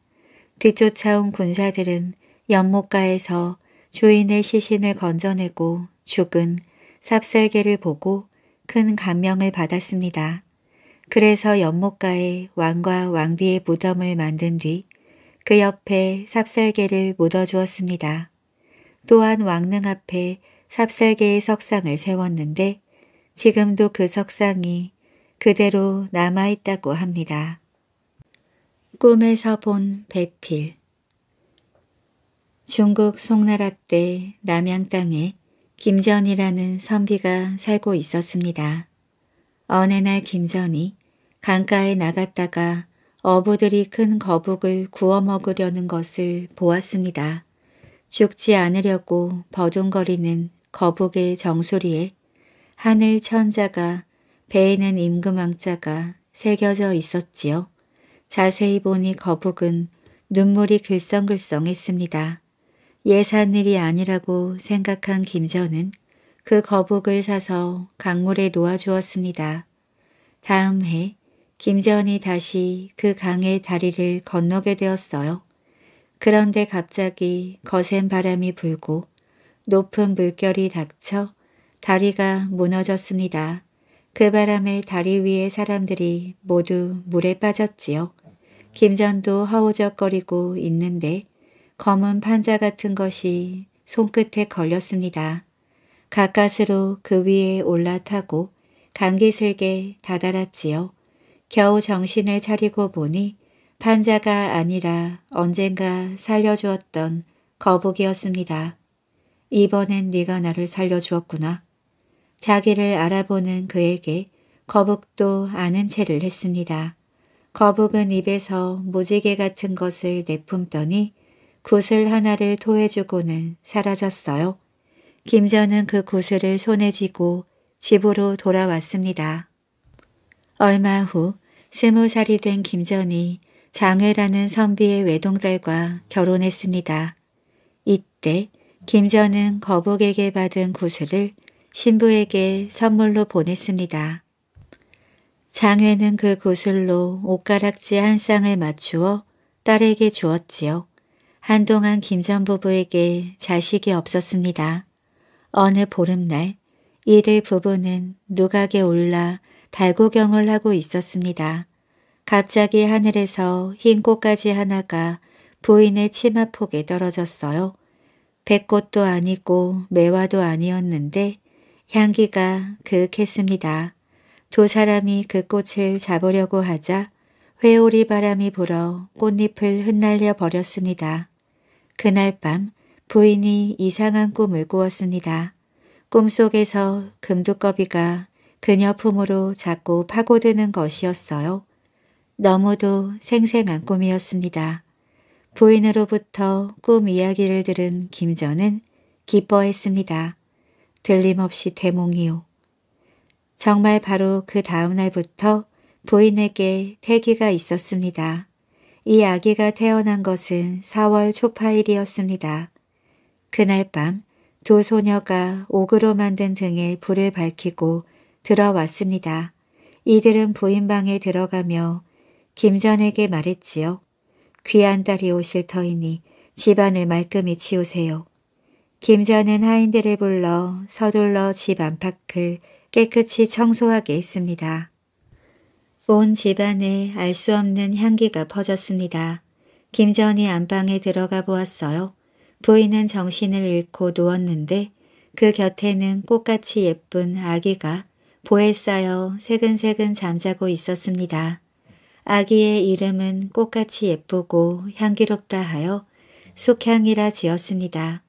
뒤쫓아온 군사들은 연못가에서 주인의 시신을 건져내고 죽은 삽살개를 보고 큰 감명을 받았습니다. 그래서 연못가에 왕과 왕비의 무덤을 만든 뒤 그 옆에 삽살개를 묻어주었습니다. 또한 왕릉 앞에 삽살개의 석상을 세웠는데 지금도 그 석상이 그대로 남아있다고 합니다. 꿈에서 본 배필 중국 송나라 때 남양 땅에 김전이라는 선비가 살고 있었습니다. 어느 날 김전이 강가에 나갔다가 어부들이 큰 거북을 구워 먹으려는 것을 보았습니다. 죽지 않으려고 버둥거리는 거북의 정수리에 하늘 천자가 배에는 임금왕자가 새겨져 있었지요. 자세히 보니 거북은 눈물이 글썽글썽했습니다. 예산일이 아니라고 생각한 김전은 그 거북을 사서 강물에 놓아주었습니다. 다음 해 김전이 다시 그 강의 다리를 건너게 되었어요. 그런데 갑자기 거센 바람이 불고 높은 물결이 닥쳐 다리가 무너졌습니다. 그 바람에 다리 위의 사람들이 모두 물에 빠졌지요. 김전도 허우적거리고 있는데 검은 판자 같은 것이 손끝에 걸렸습니다. 가까스로 그 위에 올라타고 감기슬게 다다랐지요. 겨우 정신을 차리고 보니 판자가 아니라 언젠가 살려주었던 거북이였습니다. 이번엔 네가 나를 살려주었구나. 자기를 알아보는 그에게 거북도 아는 채를 했습니다. 거북은 입에서 무지개 같은 것을 내품더니 구슬 하나를 토해주고는 사라졌어요. 김전은 그 구슬을 손에 쥐고 집으로 돌아왔습니다. 얼마 후 스무 살이 된 김전이 장회라는 선비의 외동딸과 결혼했습니다. 이때 김전은 거북에게 받은 구슬을 신부에게 선물로 보냈습니다. 장회는 그 구슬로 옷가락지 한 쌍을 맞추어 딸에게 주었지요. 한동안 김전 부부에게 자식이 없었습니다. 어느 보름날 이들 부부는 누각에 올라 달구경을 하고 있었습니다. 갑자기 하늘에서 흰 꽃가지 하나가 부인의 치마폭에 떨어졌어요. 백꽃도 아니고 매화도 아니었는데 향기가 그윽했습니다. 두 사람이 그 꽃을 잡으려고 하자 회오리 바람이 불어 꽃잎을 흩날려 버렸습니다. 그날 밤 부인이 이상한 꿈을 꾸었습니다. 꿈속에서 금두꺼비가 그녀 품으로 자꾸 파고드는 것이었어요. 너무도 생생한 꿈이었습니다. 부인으로부터 꿈 이야기를 들은 김전은 기뻐했습니다. 들림없이 대몽이요. 정말 바로 그 다음날부터 부인에게 태기가 있었습니다. 이 아기가 태어난 것은 4월 초파일이었습니다. 그날 밤 두 소녀가 옥으로 만든 등에 불을 밝히고 들어왔습니다. 이들은 부인방에 들어가며 김전에게 말했지요. 귀한 딸이 오실 터이니 집안을 말끔히 치우세요. 김전은 하인들을 불러 서둘러 집 안팎을 깨끗이 청소하게 했습니다. 온 집안에 알 수 없는 향기가 퍼졌습니다. 김전이 안방에 들어가 보았어요. 부인은 정신을 잃고 누웠는데 그 곁에는 꽃같이 예쁜 아기가 보에 쌓여 새근새근 잠자고 있었습니다. 아기의 이름은 꽃같이 예쁘고 향기롭다 하여 속향이라 지었습니다.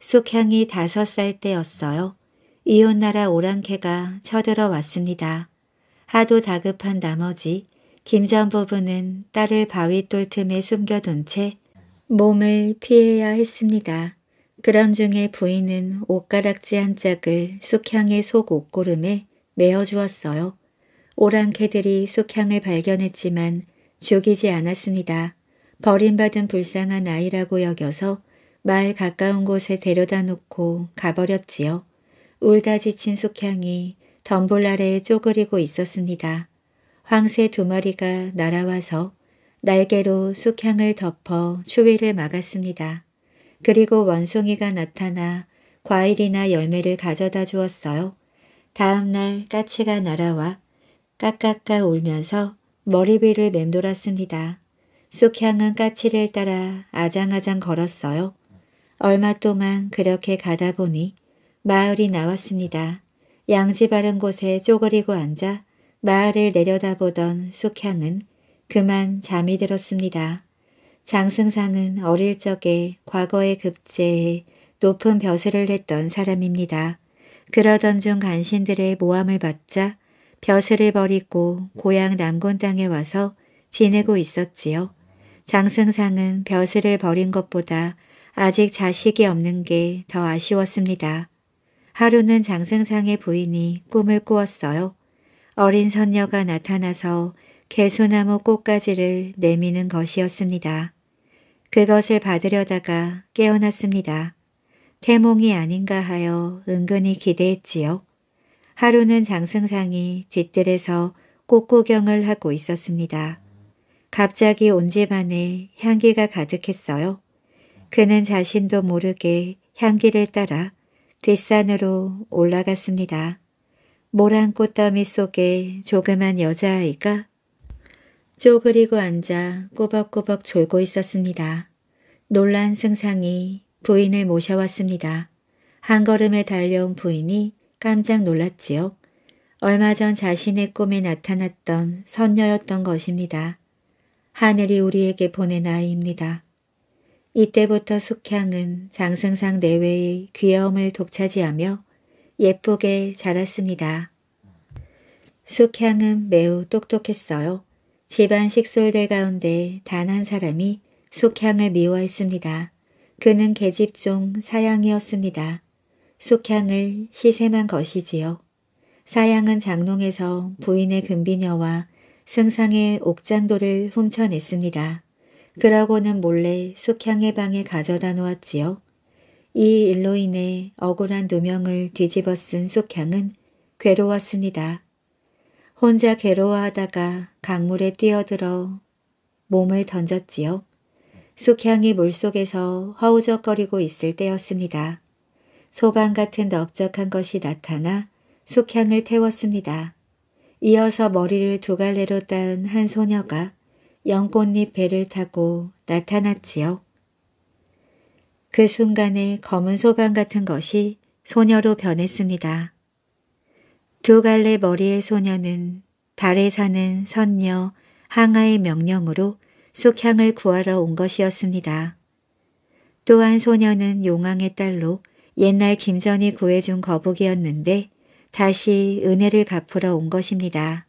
속향이 다섯 살 때였어요. 이웃나라 오랑캐가 쳐들어왔습니다. 하도 다급한 나머지 김전 부부는 딸을 바위돌 틈에 숨겨둔 채 몸을 피해야 했습니다. 그런 중에 부인은 옷가락지 한 짝을 숙향의 속 옷고름에 메어주었어요. 오랑캐들이 쑥향을 발견했지만 죽이지 않았습니다. 버림받은 불쌍한 아이라고 여겨서 마을 가까운 곳에 데려다 놓고 가버렸지요. 울다 지친 쑥향이 덤불 아래에 쪼그리고 있었습니다. 황새 두 마리가 날아와서 날개로 쑥향을 덮어 추위를 막았습니다. 그리고 원숭이가 나타나 과일이나 열매를 가져다 주었어요. 다음날 까치가 날아와 까까까 울면서 머리비를 맴돌았습니다. 쑥향은 까치를 따라 아장아장 걸었어요. 얼마 동안 그렇게 가다 보니 마을이 나왔습니다. 양지 바른 곳에 쪼그리고 앉아 마을을 내려다보던 숙향은 그만 잠이 들었습니다. 장승상은 어릴 적에 과거의 급제에 높은 벼슬을 했던 사람입니다. 그러던 중 간신들의 모함을 받자 벼슬을 버리고 고향 남곤 땅에 와서 지내고 있었지요. 장승상은 벼슬을 버린 것보다 아직 자식이 없는 게 더 아쉬웠습니다. 하루는 장승상의 부인이 꿈을 꾸었어요. 어린 선녀가 나타나서 개수나무 꽃가지를 내미는 것이었습니다. 그것을 받으려다가 깨어났습니다. 태몽이 아닌가 하여 은근히 기대했지요. 하루는 장승상이 뒤뜰에서 꽃구경을 하고 있었습니다. 갑자기 온 집안에 향기가 가득했어요. 그는 자신도 모르게 향기를 따라 뒷산으로 올라갔습니다. 모란 꽃다미 속에 조그만 여자아이가 쪼그리고 앉아 꾸벅꾸벅 졸고 있었습니다. 놀란 승상이 부인을 모셔왔습니다. 한 걸음에 달려온 부인이 깜짝 놀랐지요. 얼마 전 자신의 꿈에 나타났던 선녀였던 것입니다. 하늘이 우리에게 보낸 아이입니다. 이때부터 숙향은 장승상 내외의 귀여움을 독차지하며 예쁘게 자랐습니다. 숙향은 매우 똑똑했어요. 집안 식솔들 가운데 단 한 사람이 숙향을 미워했습니다. 그는 계집종 사양이었습니다. 숙향을 시샘한 것이지요. 사양은 장롱에서 부인의 금비녀와 승상의 옥장도를 훔쳐냈습니다. 그러고는 몰래 숙향의 방에 가져다 놓았지요. 이 일로 인해 억울한 누 명을 뒤집어 쓴 숙향은 괴로웠습니다. 혼자 괴로워하다가 강물에 뛰어들어 몸을 던졌지요. 숙향이 물속에서 허우적거리고 있을 때였습니다. 소방 같은 넓적한 것이 나타나 숙향을 태웠습니다. 이어서 머리를 두 갈래로 따은 한 소녀가 연꽃잎 배를 타고 나타났지요. 그 순간에 검은 소방 같은 것이 소녀로 변했습니다. 두 갈래 머리의 소녀는 달에 사는 선녀 항아의 명령으로 숙향을 구하러 온 것이었습니다. 또한 소녀는 용왕의 딸로 옛날 김전이 구해준 거북이였는데 다시 은혜를 갚으러 온 것입니다.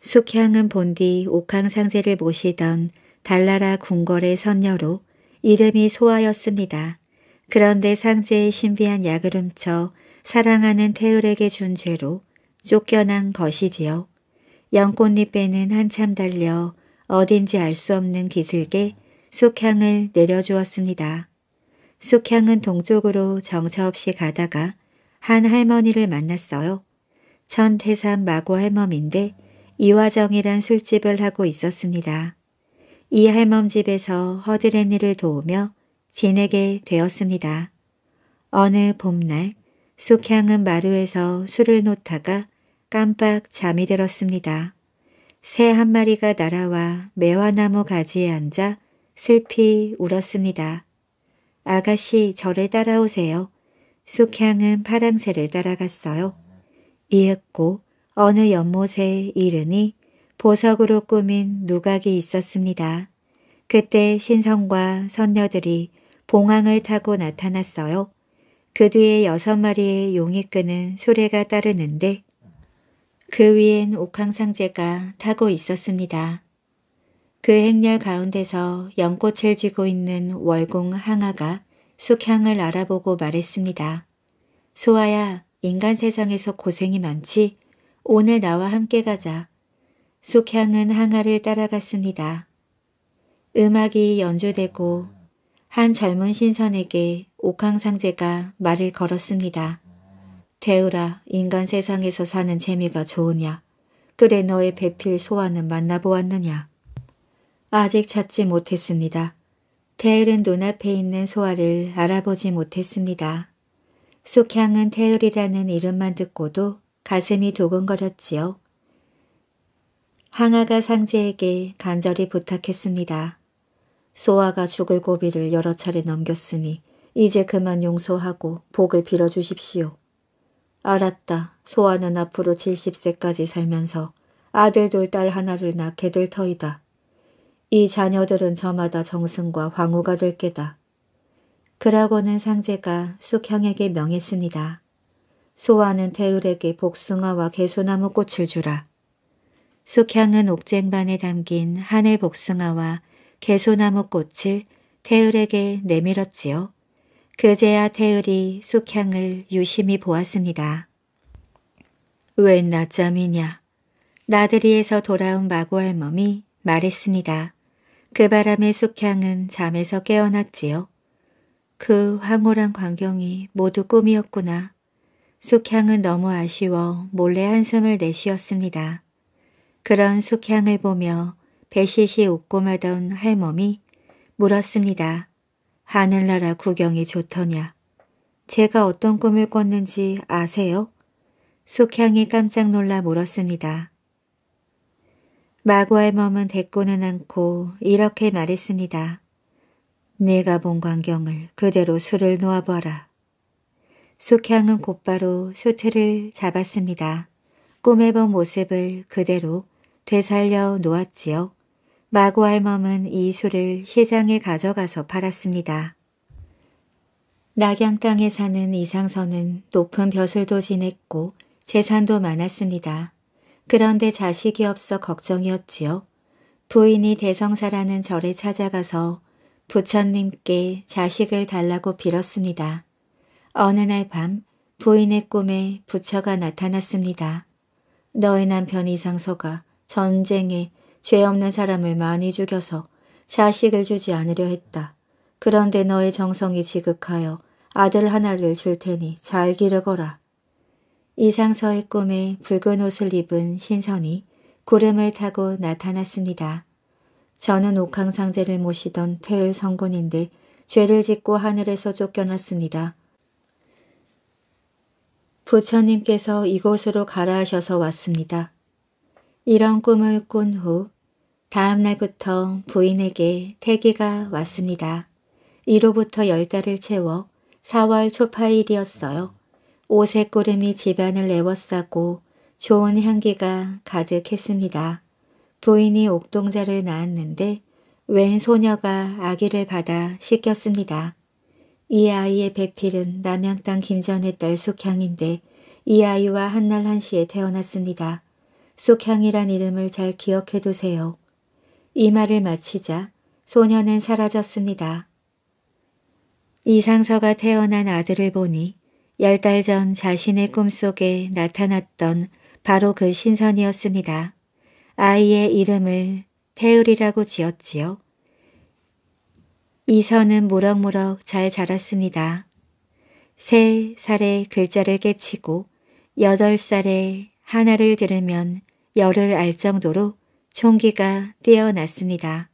숙향은 본디 옥황상제를 모시던 달나라 궁궐의 선녀로 이름이 소하였습니다 그런데 상제의 신비한 약을 훔쳐 사랑하는 태을에게 준 죄로 쫓겨난 것이지요. 연꽃잎에는 한참 달려 어딘지 알 수 없는 기슭에 숙향을 내려주었습니다. 숙향은 동쪽으로 정처없이 가다가 한 할머니를 만났어요. 천태산 마고 할멈인데 이화정이란 술집을 하고 있었습니다. 이 할멈 집에서 허드렛 일을 도우며 지내게 되었습니다. 어느 봄날 숙향은 마루에서 술을 놓다가 깜빡 잠이 들었습니다. 새 한 마리가 날아와 매화나무 가지에 앉아 슬피 울었습니다. 아가씨 절에 따라오세요. 숙향은 파랑새를 따라갔어요. 이윽고 어느 연못에 이르니 보석으로 꾸민 누각이 있었습니다. 그때 신성과 선녀들이 봉황을 타고 나타났어요. 그 뒤에 여섯 마리의 용이 끄는 수레가 따르는데 그 위엔 옥황상제가 타고 있었습니다. 그 행렬 가운데서 연꽃을 쥐고 있는 월공 항아가 숙향을 알아보고 말했습니다. 소아야, 인간 세상에서 고생이 많지? 오늘 나와 함께 가자. 숙향은 항아를 따라갔습니다. 음악이 연주되고 한 젊은 신선에게 옥황상제가 말을 걸었습니다. 태우라, 인간 세상에서 사는 재미가 좋으냐? 그래 너의 배필 소아는 만나보았느냐? 아직 찾지 못했습니다. 태을은 눈앞에 있는 소화를 알아보지 못했습니다. 속향은 태을이라는 이름만 듣고도 가슴이 두근거렸지요. 항아가 상제에게 간절히 부탁했습니다. 소아가 죽을 고비를 여러 차례 넘겼으니 이제 그만 용서하고 복을 빌어주십시오. 알았다. 소아는 앞으로 70세까지 살면서 아들 둘 딸 하나를 낳게 될 터이다. 이 자녀들은 저마다 정승과 황후가 될 게다. 그라고는 상제가 숙향에게 명했습니다. 소아는 태율에게 복숭아와 개소나무 꽃을 주라. 숙향은 옥쟁반에 담긴 하늘 복숭아와 개소나무 꽃을 태율에게 내밀었지요. 그제야 태율이 숙향을 유심히 보았습니다. 웬 낮잠이냐. 나들이에서 돌아온 마구 할멈이 말했습니다. 그 바람의 숙향은 잠에서 깨어났지요. 그 황홀한 광경이 모두 꿈이었구나. 숙향은 너무 아쉬워 몰래 한숨을 내쉬었습니다. 그런 숙향을 보며 배시시 웃고 마던 할멈이 물었습니다. 하늘나라 구경이 좋더냐. 제가 어떤 꿈을 꿨는지 아세요? 숙향이 깜짝 놀라 물었습니다. 마구할멈은 대꾸는 않고 이렇게 말했습니다. 네가 본 광경을 그대로 술을 놓아보라. 숙향은 곧바로 소트를 잡았습니다. 꿈에 본 모습을 그대로 되살려 놓았지요. 마구할멈은이 술을 시장에 가져가서 팔았습니다. 낙양 땅에 사는 이상선은 높은 벼슬도 지냈고 재산도 많았습니다. 그런데 자식이 없어 걱정이었지요. 부인이 대성사라는 절에 찾아가서 부처님께 자식을 달라고 빌었습니다. 어느 날 밤 부인의 꿈에 부처가 나타났습니다. 너의 남편 이상서가 전쟁에 죄 없는 사람을 많이 죽여서 자식을 주지 않으려 했다. 그런데 너의 정성이 지극하여 아들 하나를 줄 테니 잘 기르거라. 이상서의 꿈에 붉은 옷을 입은 신선이 구름을 타고 나타났습니다. 저는 옥황상제를 모시던 태을 성군인데 죄를 짓고 하늘에서 쫓겨났습니다. 부처님께서 이곳으로 가라 하셔서 왔습니다. 이런 꿈을 꾼 후 다음 날부터 부인에게 태기가 왔습니다. 이로부터 열 달을 채워 4월 초파일이었어요. 오색고름이 집안을 에워싸고 좋은 향기가 가득했습니다. 부인이 옥동자를 낳았는데 웬 소녀가 아기를 받아 씻겼습니다. 이 아이의 배필은 남양 땅 김전의 딸 숙향인데 이 아이와 한날 한시에 태어났습니다. 숙향이란 이름을 잘 기억해두세요. 이 말을 마치자 소녀는 사라졌습니다. 이상서가 태어난 아들을 보니 열달전 자신의 꿈속에 나타났던 바로 그 신선이었습니다. 아이의 이름을 태을이라고 지었지요. 이 선은 무럭무럭 잘 자랐습니다. 세 살에 글자를 깨치고 여덟 살에 하나를 들으면 열을 알 정도로 총기가 뛰어났습니다.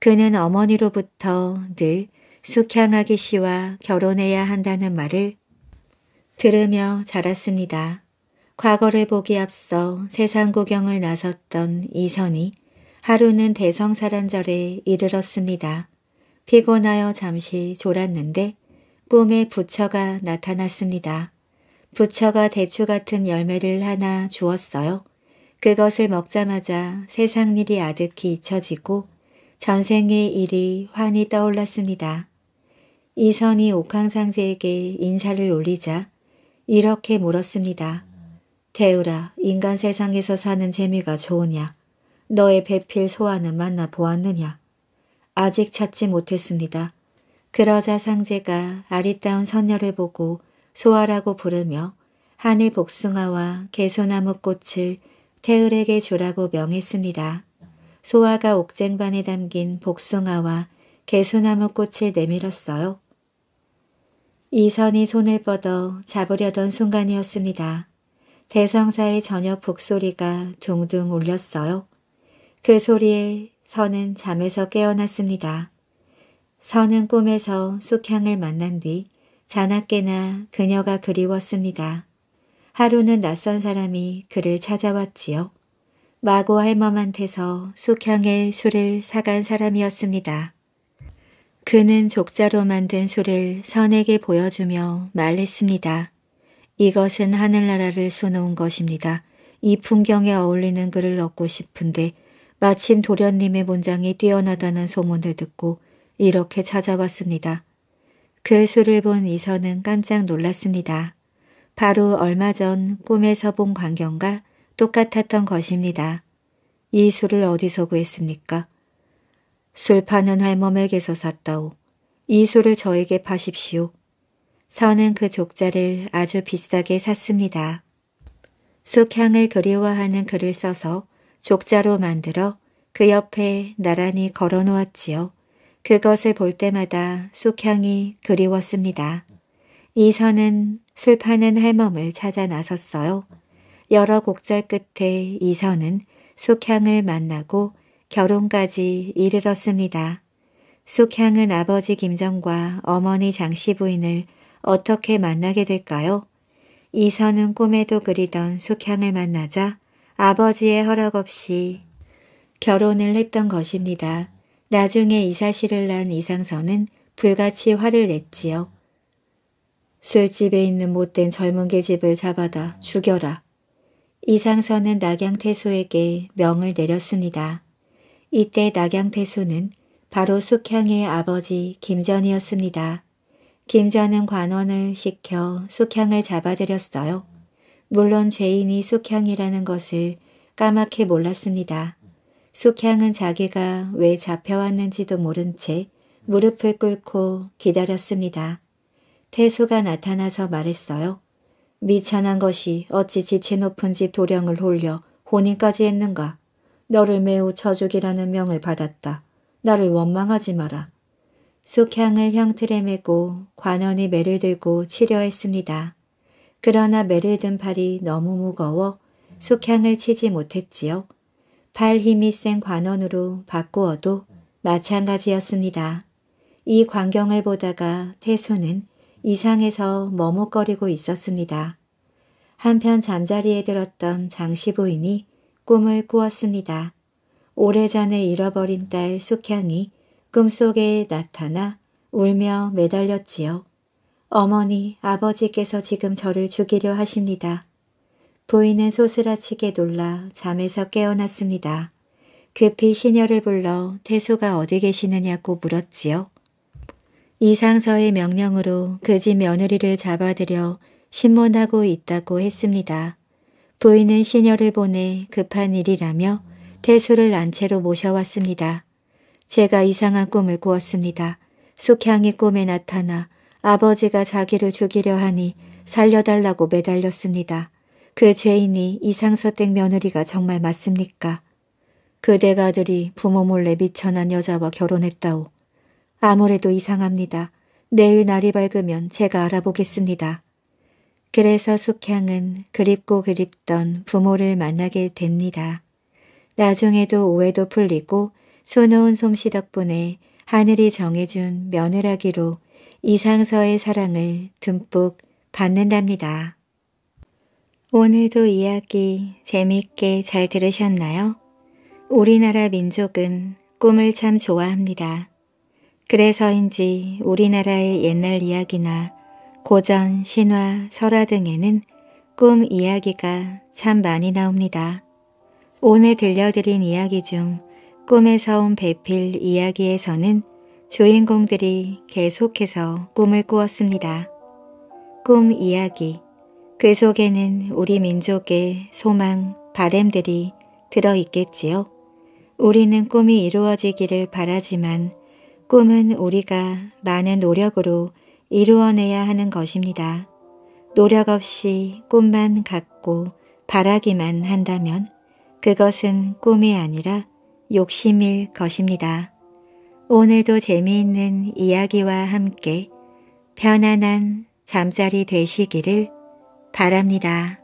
그는 어머니로부터 늘숙향하기 씨와 결혼해야 한다는 말을 들으며 자랐습니다. 과거를 보기 앞서 세상 구경을 나섰던 이선이 하루는 대성사란절에 이르렀습니다. 피곤하여 잠시 졸았는데 꿈에 부처가 나타났습니다. 부처가 대추 같은 열매를 하나 주었어요. 그것을 먹자마자 세상 일이 아득히 잊혀지고 전생의 일이 환히 떠올랐습니다. 이선이 옥황상제에게 인사를 올리자 이렇게 물었습니다. 태우라, 인간 세상에서 사는 재미가 좋으냐? 너의 배필 소환은 만나보았느냐? 아직 찾지 못했습니다. 그러자 상제가 아리따운 선녀를 보고 소아라고 부르며 하늘 복숭아와 개소나무 꽃을 태을에게 주라고 명했습니다. 소아가 옥쟁반에 담긴 복숭아와 개소나무 꽃을 내밀었어요. 이선이 손을 뻗어 잡으려던 순간이었습니다. 대성사의 저녁 북소리가 둥둥 울렸어요. 그 소리에 선은 잠에서 깨어났습니다. 선은 꿈에서 숙향을 만난 뒤 자나깨나 그녀가 그리웠습니다. 하루는 낯선 사람이 그를 찾아왔지요. 마고 할멈한테서 숙향의 술을 사간 사람이었습니다. 그는 족자로 만든 술을 선에게 보여주며 말했습니다. 이것은 하늘나라를 수놓은 것입니다. 이 풍경에 어울리는 글을 얻고 싶은데 마침 도련님의 문장이 뛰어나다는 소문을 듣고 이렇게 찾아왔습니다. 그 술을 본 이선은 깜짝 놀랐습니다. 바로 얼마 전 꿈에서 본 광경과 똑같았던 것입니다. 이 술을 어디서 구했습니까? 술 파는 할멈에게서 샀다오. 이 술을 저에게 파십시오. 선은 그 족자를 아주 비싸게 샀습니다. 숙향을 그리워하는 글을 써서 족자로 만들어 그 옆에 나란히 걸어놓았지요. 그것을 볼 때마다 숙향이 그리웠습니다. 이 선은 술 파는 할멈을 찾아 나섰어요. 여러 곡절 끝에 이 선은 숙향을 만나고 결혼까지 이르렀습니다. 숙향은 아버지 김정과 어머니 장씨 부인을 어떻게 만나게 될까요? 이선은 꿈에도 그리던 숙향을 만나자 아버지의 허락 없이 결혼을 했던 것입니다. 나중에 이 사실을 난 이상선은 불같이 화를 냈지요. 술집에 있는 못된 젊은 계집을 잡아다 죽여라. 이상선은 낙양태수에게 명을 내렸습니다. 이때 낙양태수는 바로 숙향의 아버지 김전이었습니다. 김전은 관원을 시켜 숙향을 잡아들였어요. 물론 죄인이 숙향이라는 것을 까맣게 몰랐습니다. 숙향은 자기가 왜 잡혀왔는지도 모른 채 무릎을 꿇고 기다렸습니다. 태수가 나타나서 말했어요. 미천한 것이 어찌 지체 높은 집 도령을 홀려 혼인까지 했는가. 너를 매우 저죽이라는 명을 받았다. 나를 원망하지 마라. 숙향을 형틀에 메고 관원이 매를 들고 치려 했습니다. 그러나 매를 든 팔이 너무 무거워 숙향을 치지 못했지요. 팔 힘이 센 관원으로 바꾸어도 마찬가지였습니다. 이 광경을 보다가 태수는 이상해서 머뭇거리고 있었습니다. 한편 잠자리에 들었던 장시 부인이 꿈을 꾸었습니다. 오래전에 잃어버린 딸 숙향이 꿈속에 나타나 울며 매달렸지요. 어머니, 아버지께서 지금 저를 죽이려 하십니다. 부인은 소스라치게 놀라 잠에서 깨어났습니다. 급히 시녀를 불러 태수가 어디 계시느냐고 물었지요. 이상서의 명령으로 그 집 며느리를 잡아들여 신문하고 있다고 했습니다. 부인은 시녀를 보내 급한 일이라며 태수를 안채로 모셔왔습니다. 제가 이상한 꿈을 꾸었습니다. 숙향이 꿈에 나타나 아버지가 자기를 죽이려 하니 살려달라고 매달렸습니다. 그 죄인이 이상서댁 며느리가 정말 맞습니까? 그대가 들이 부모 몰래 미천한 여자와 결혼했다오. 아무래도 이상합니다. 내일 날이 밝으면 제가 알아보겠습니다. 그래서 숙향은 그립고 그립던 부모를 만나게 됩니다. 나중에도 오해도 풀리고 수놓은 솜씨 덕분에 하늘이 정해준 며느라기로 이상서의 사랑을 듬뿍 받는답니다. 오늘도 이야기 재밌게 잘 들으셨나요? 우리나라 민족은 꿈을 참 좋아합니다. 그래서인지 우리나라의 옛날 이야기나 고전, 신화, 설화 등에는 꿈 이야기가 참 많이 나옵니다. 오늘 들려드린 이야기 중 꿈에서 온 배필 이야기에서는 주인공들이 계속해서 꿈을 꾸었습니다. 꿈 이야기 그 속에는 우리 민족의 소망, 바램들이 들어있겠지요. 우리는 꿈이 이루어지기를 바라지만 꿈은 우리가 많은 노력으로 이루어내야 하는 것입니다. 노력 없이 꿈만 갖고 바라기만 한다면 그것은 꿈이 아니라 욕심일 것입니다. 오늘도 재미있는 이야기와 함께 편안한 잠자리 되시기를 바랍니다.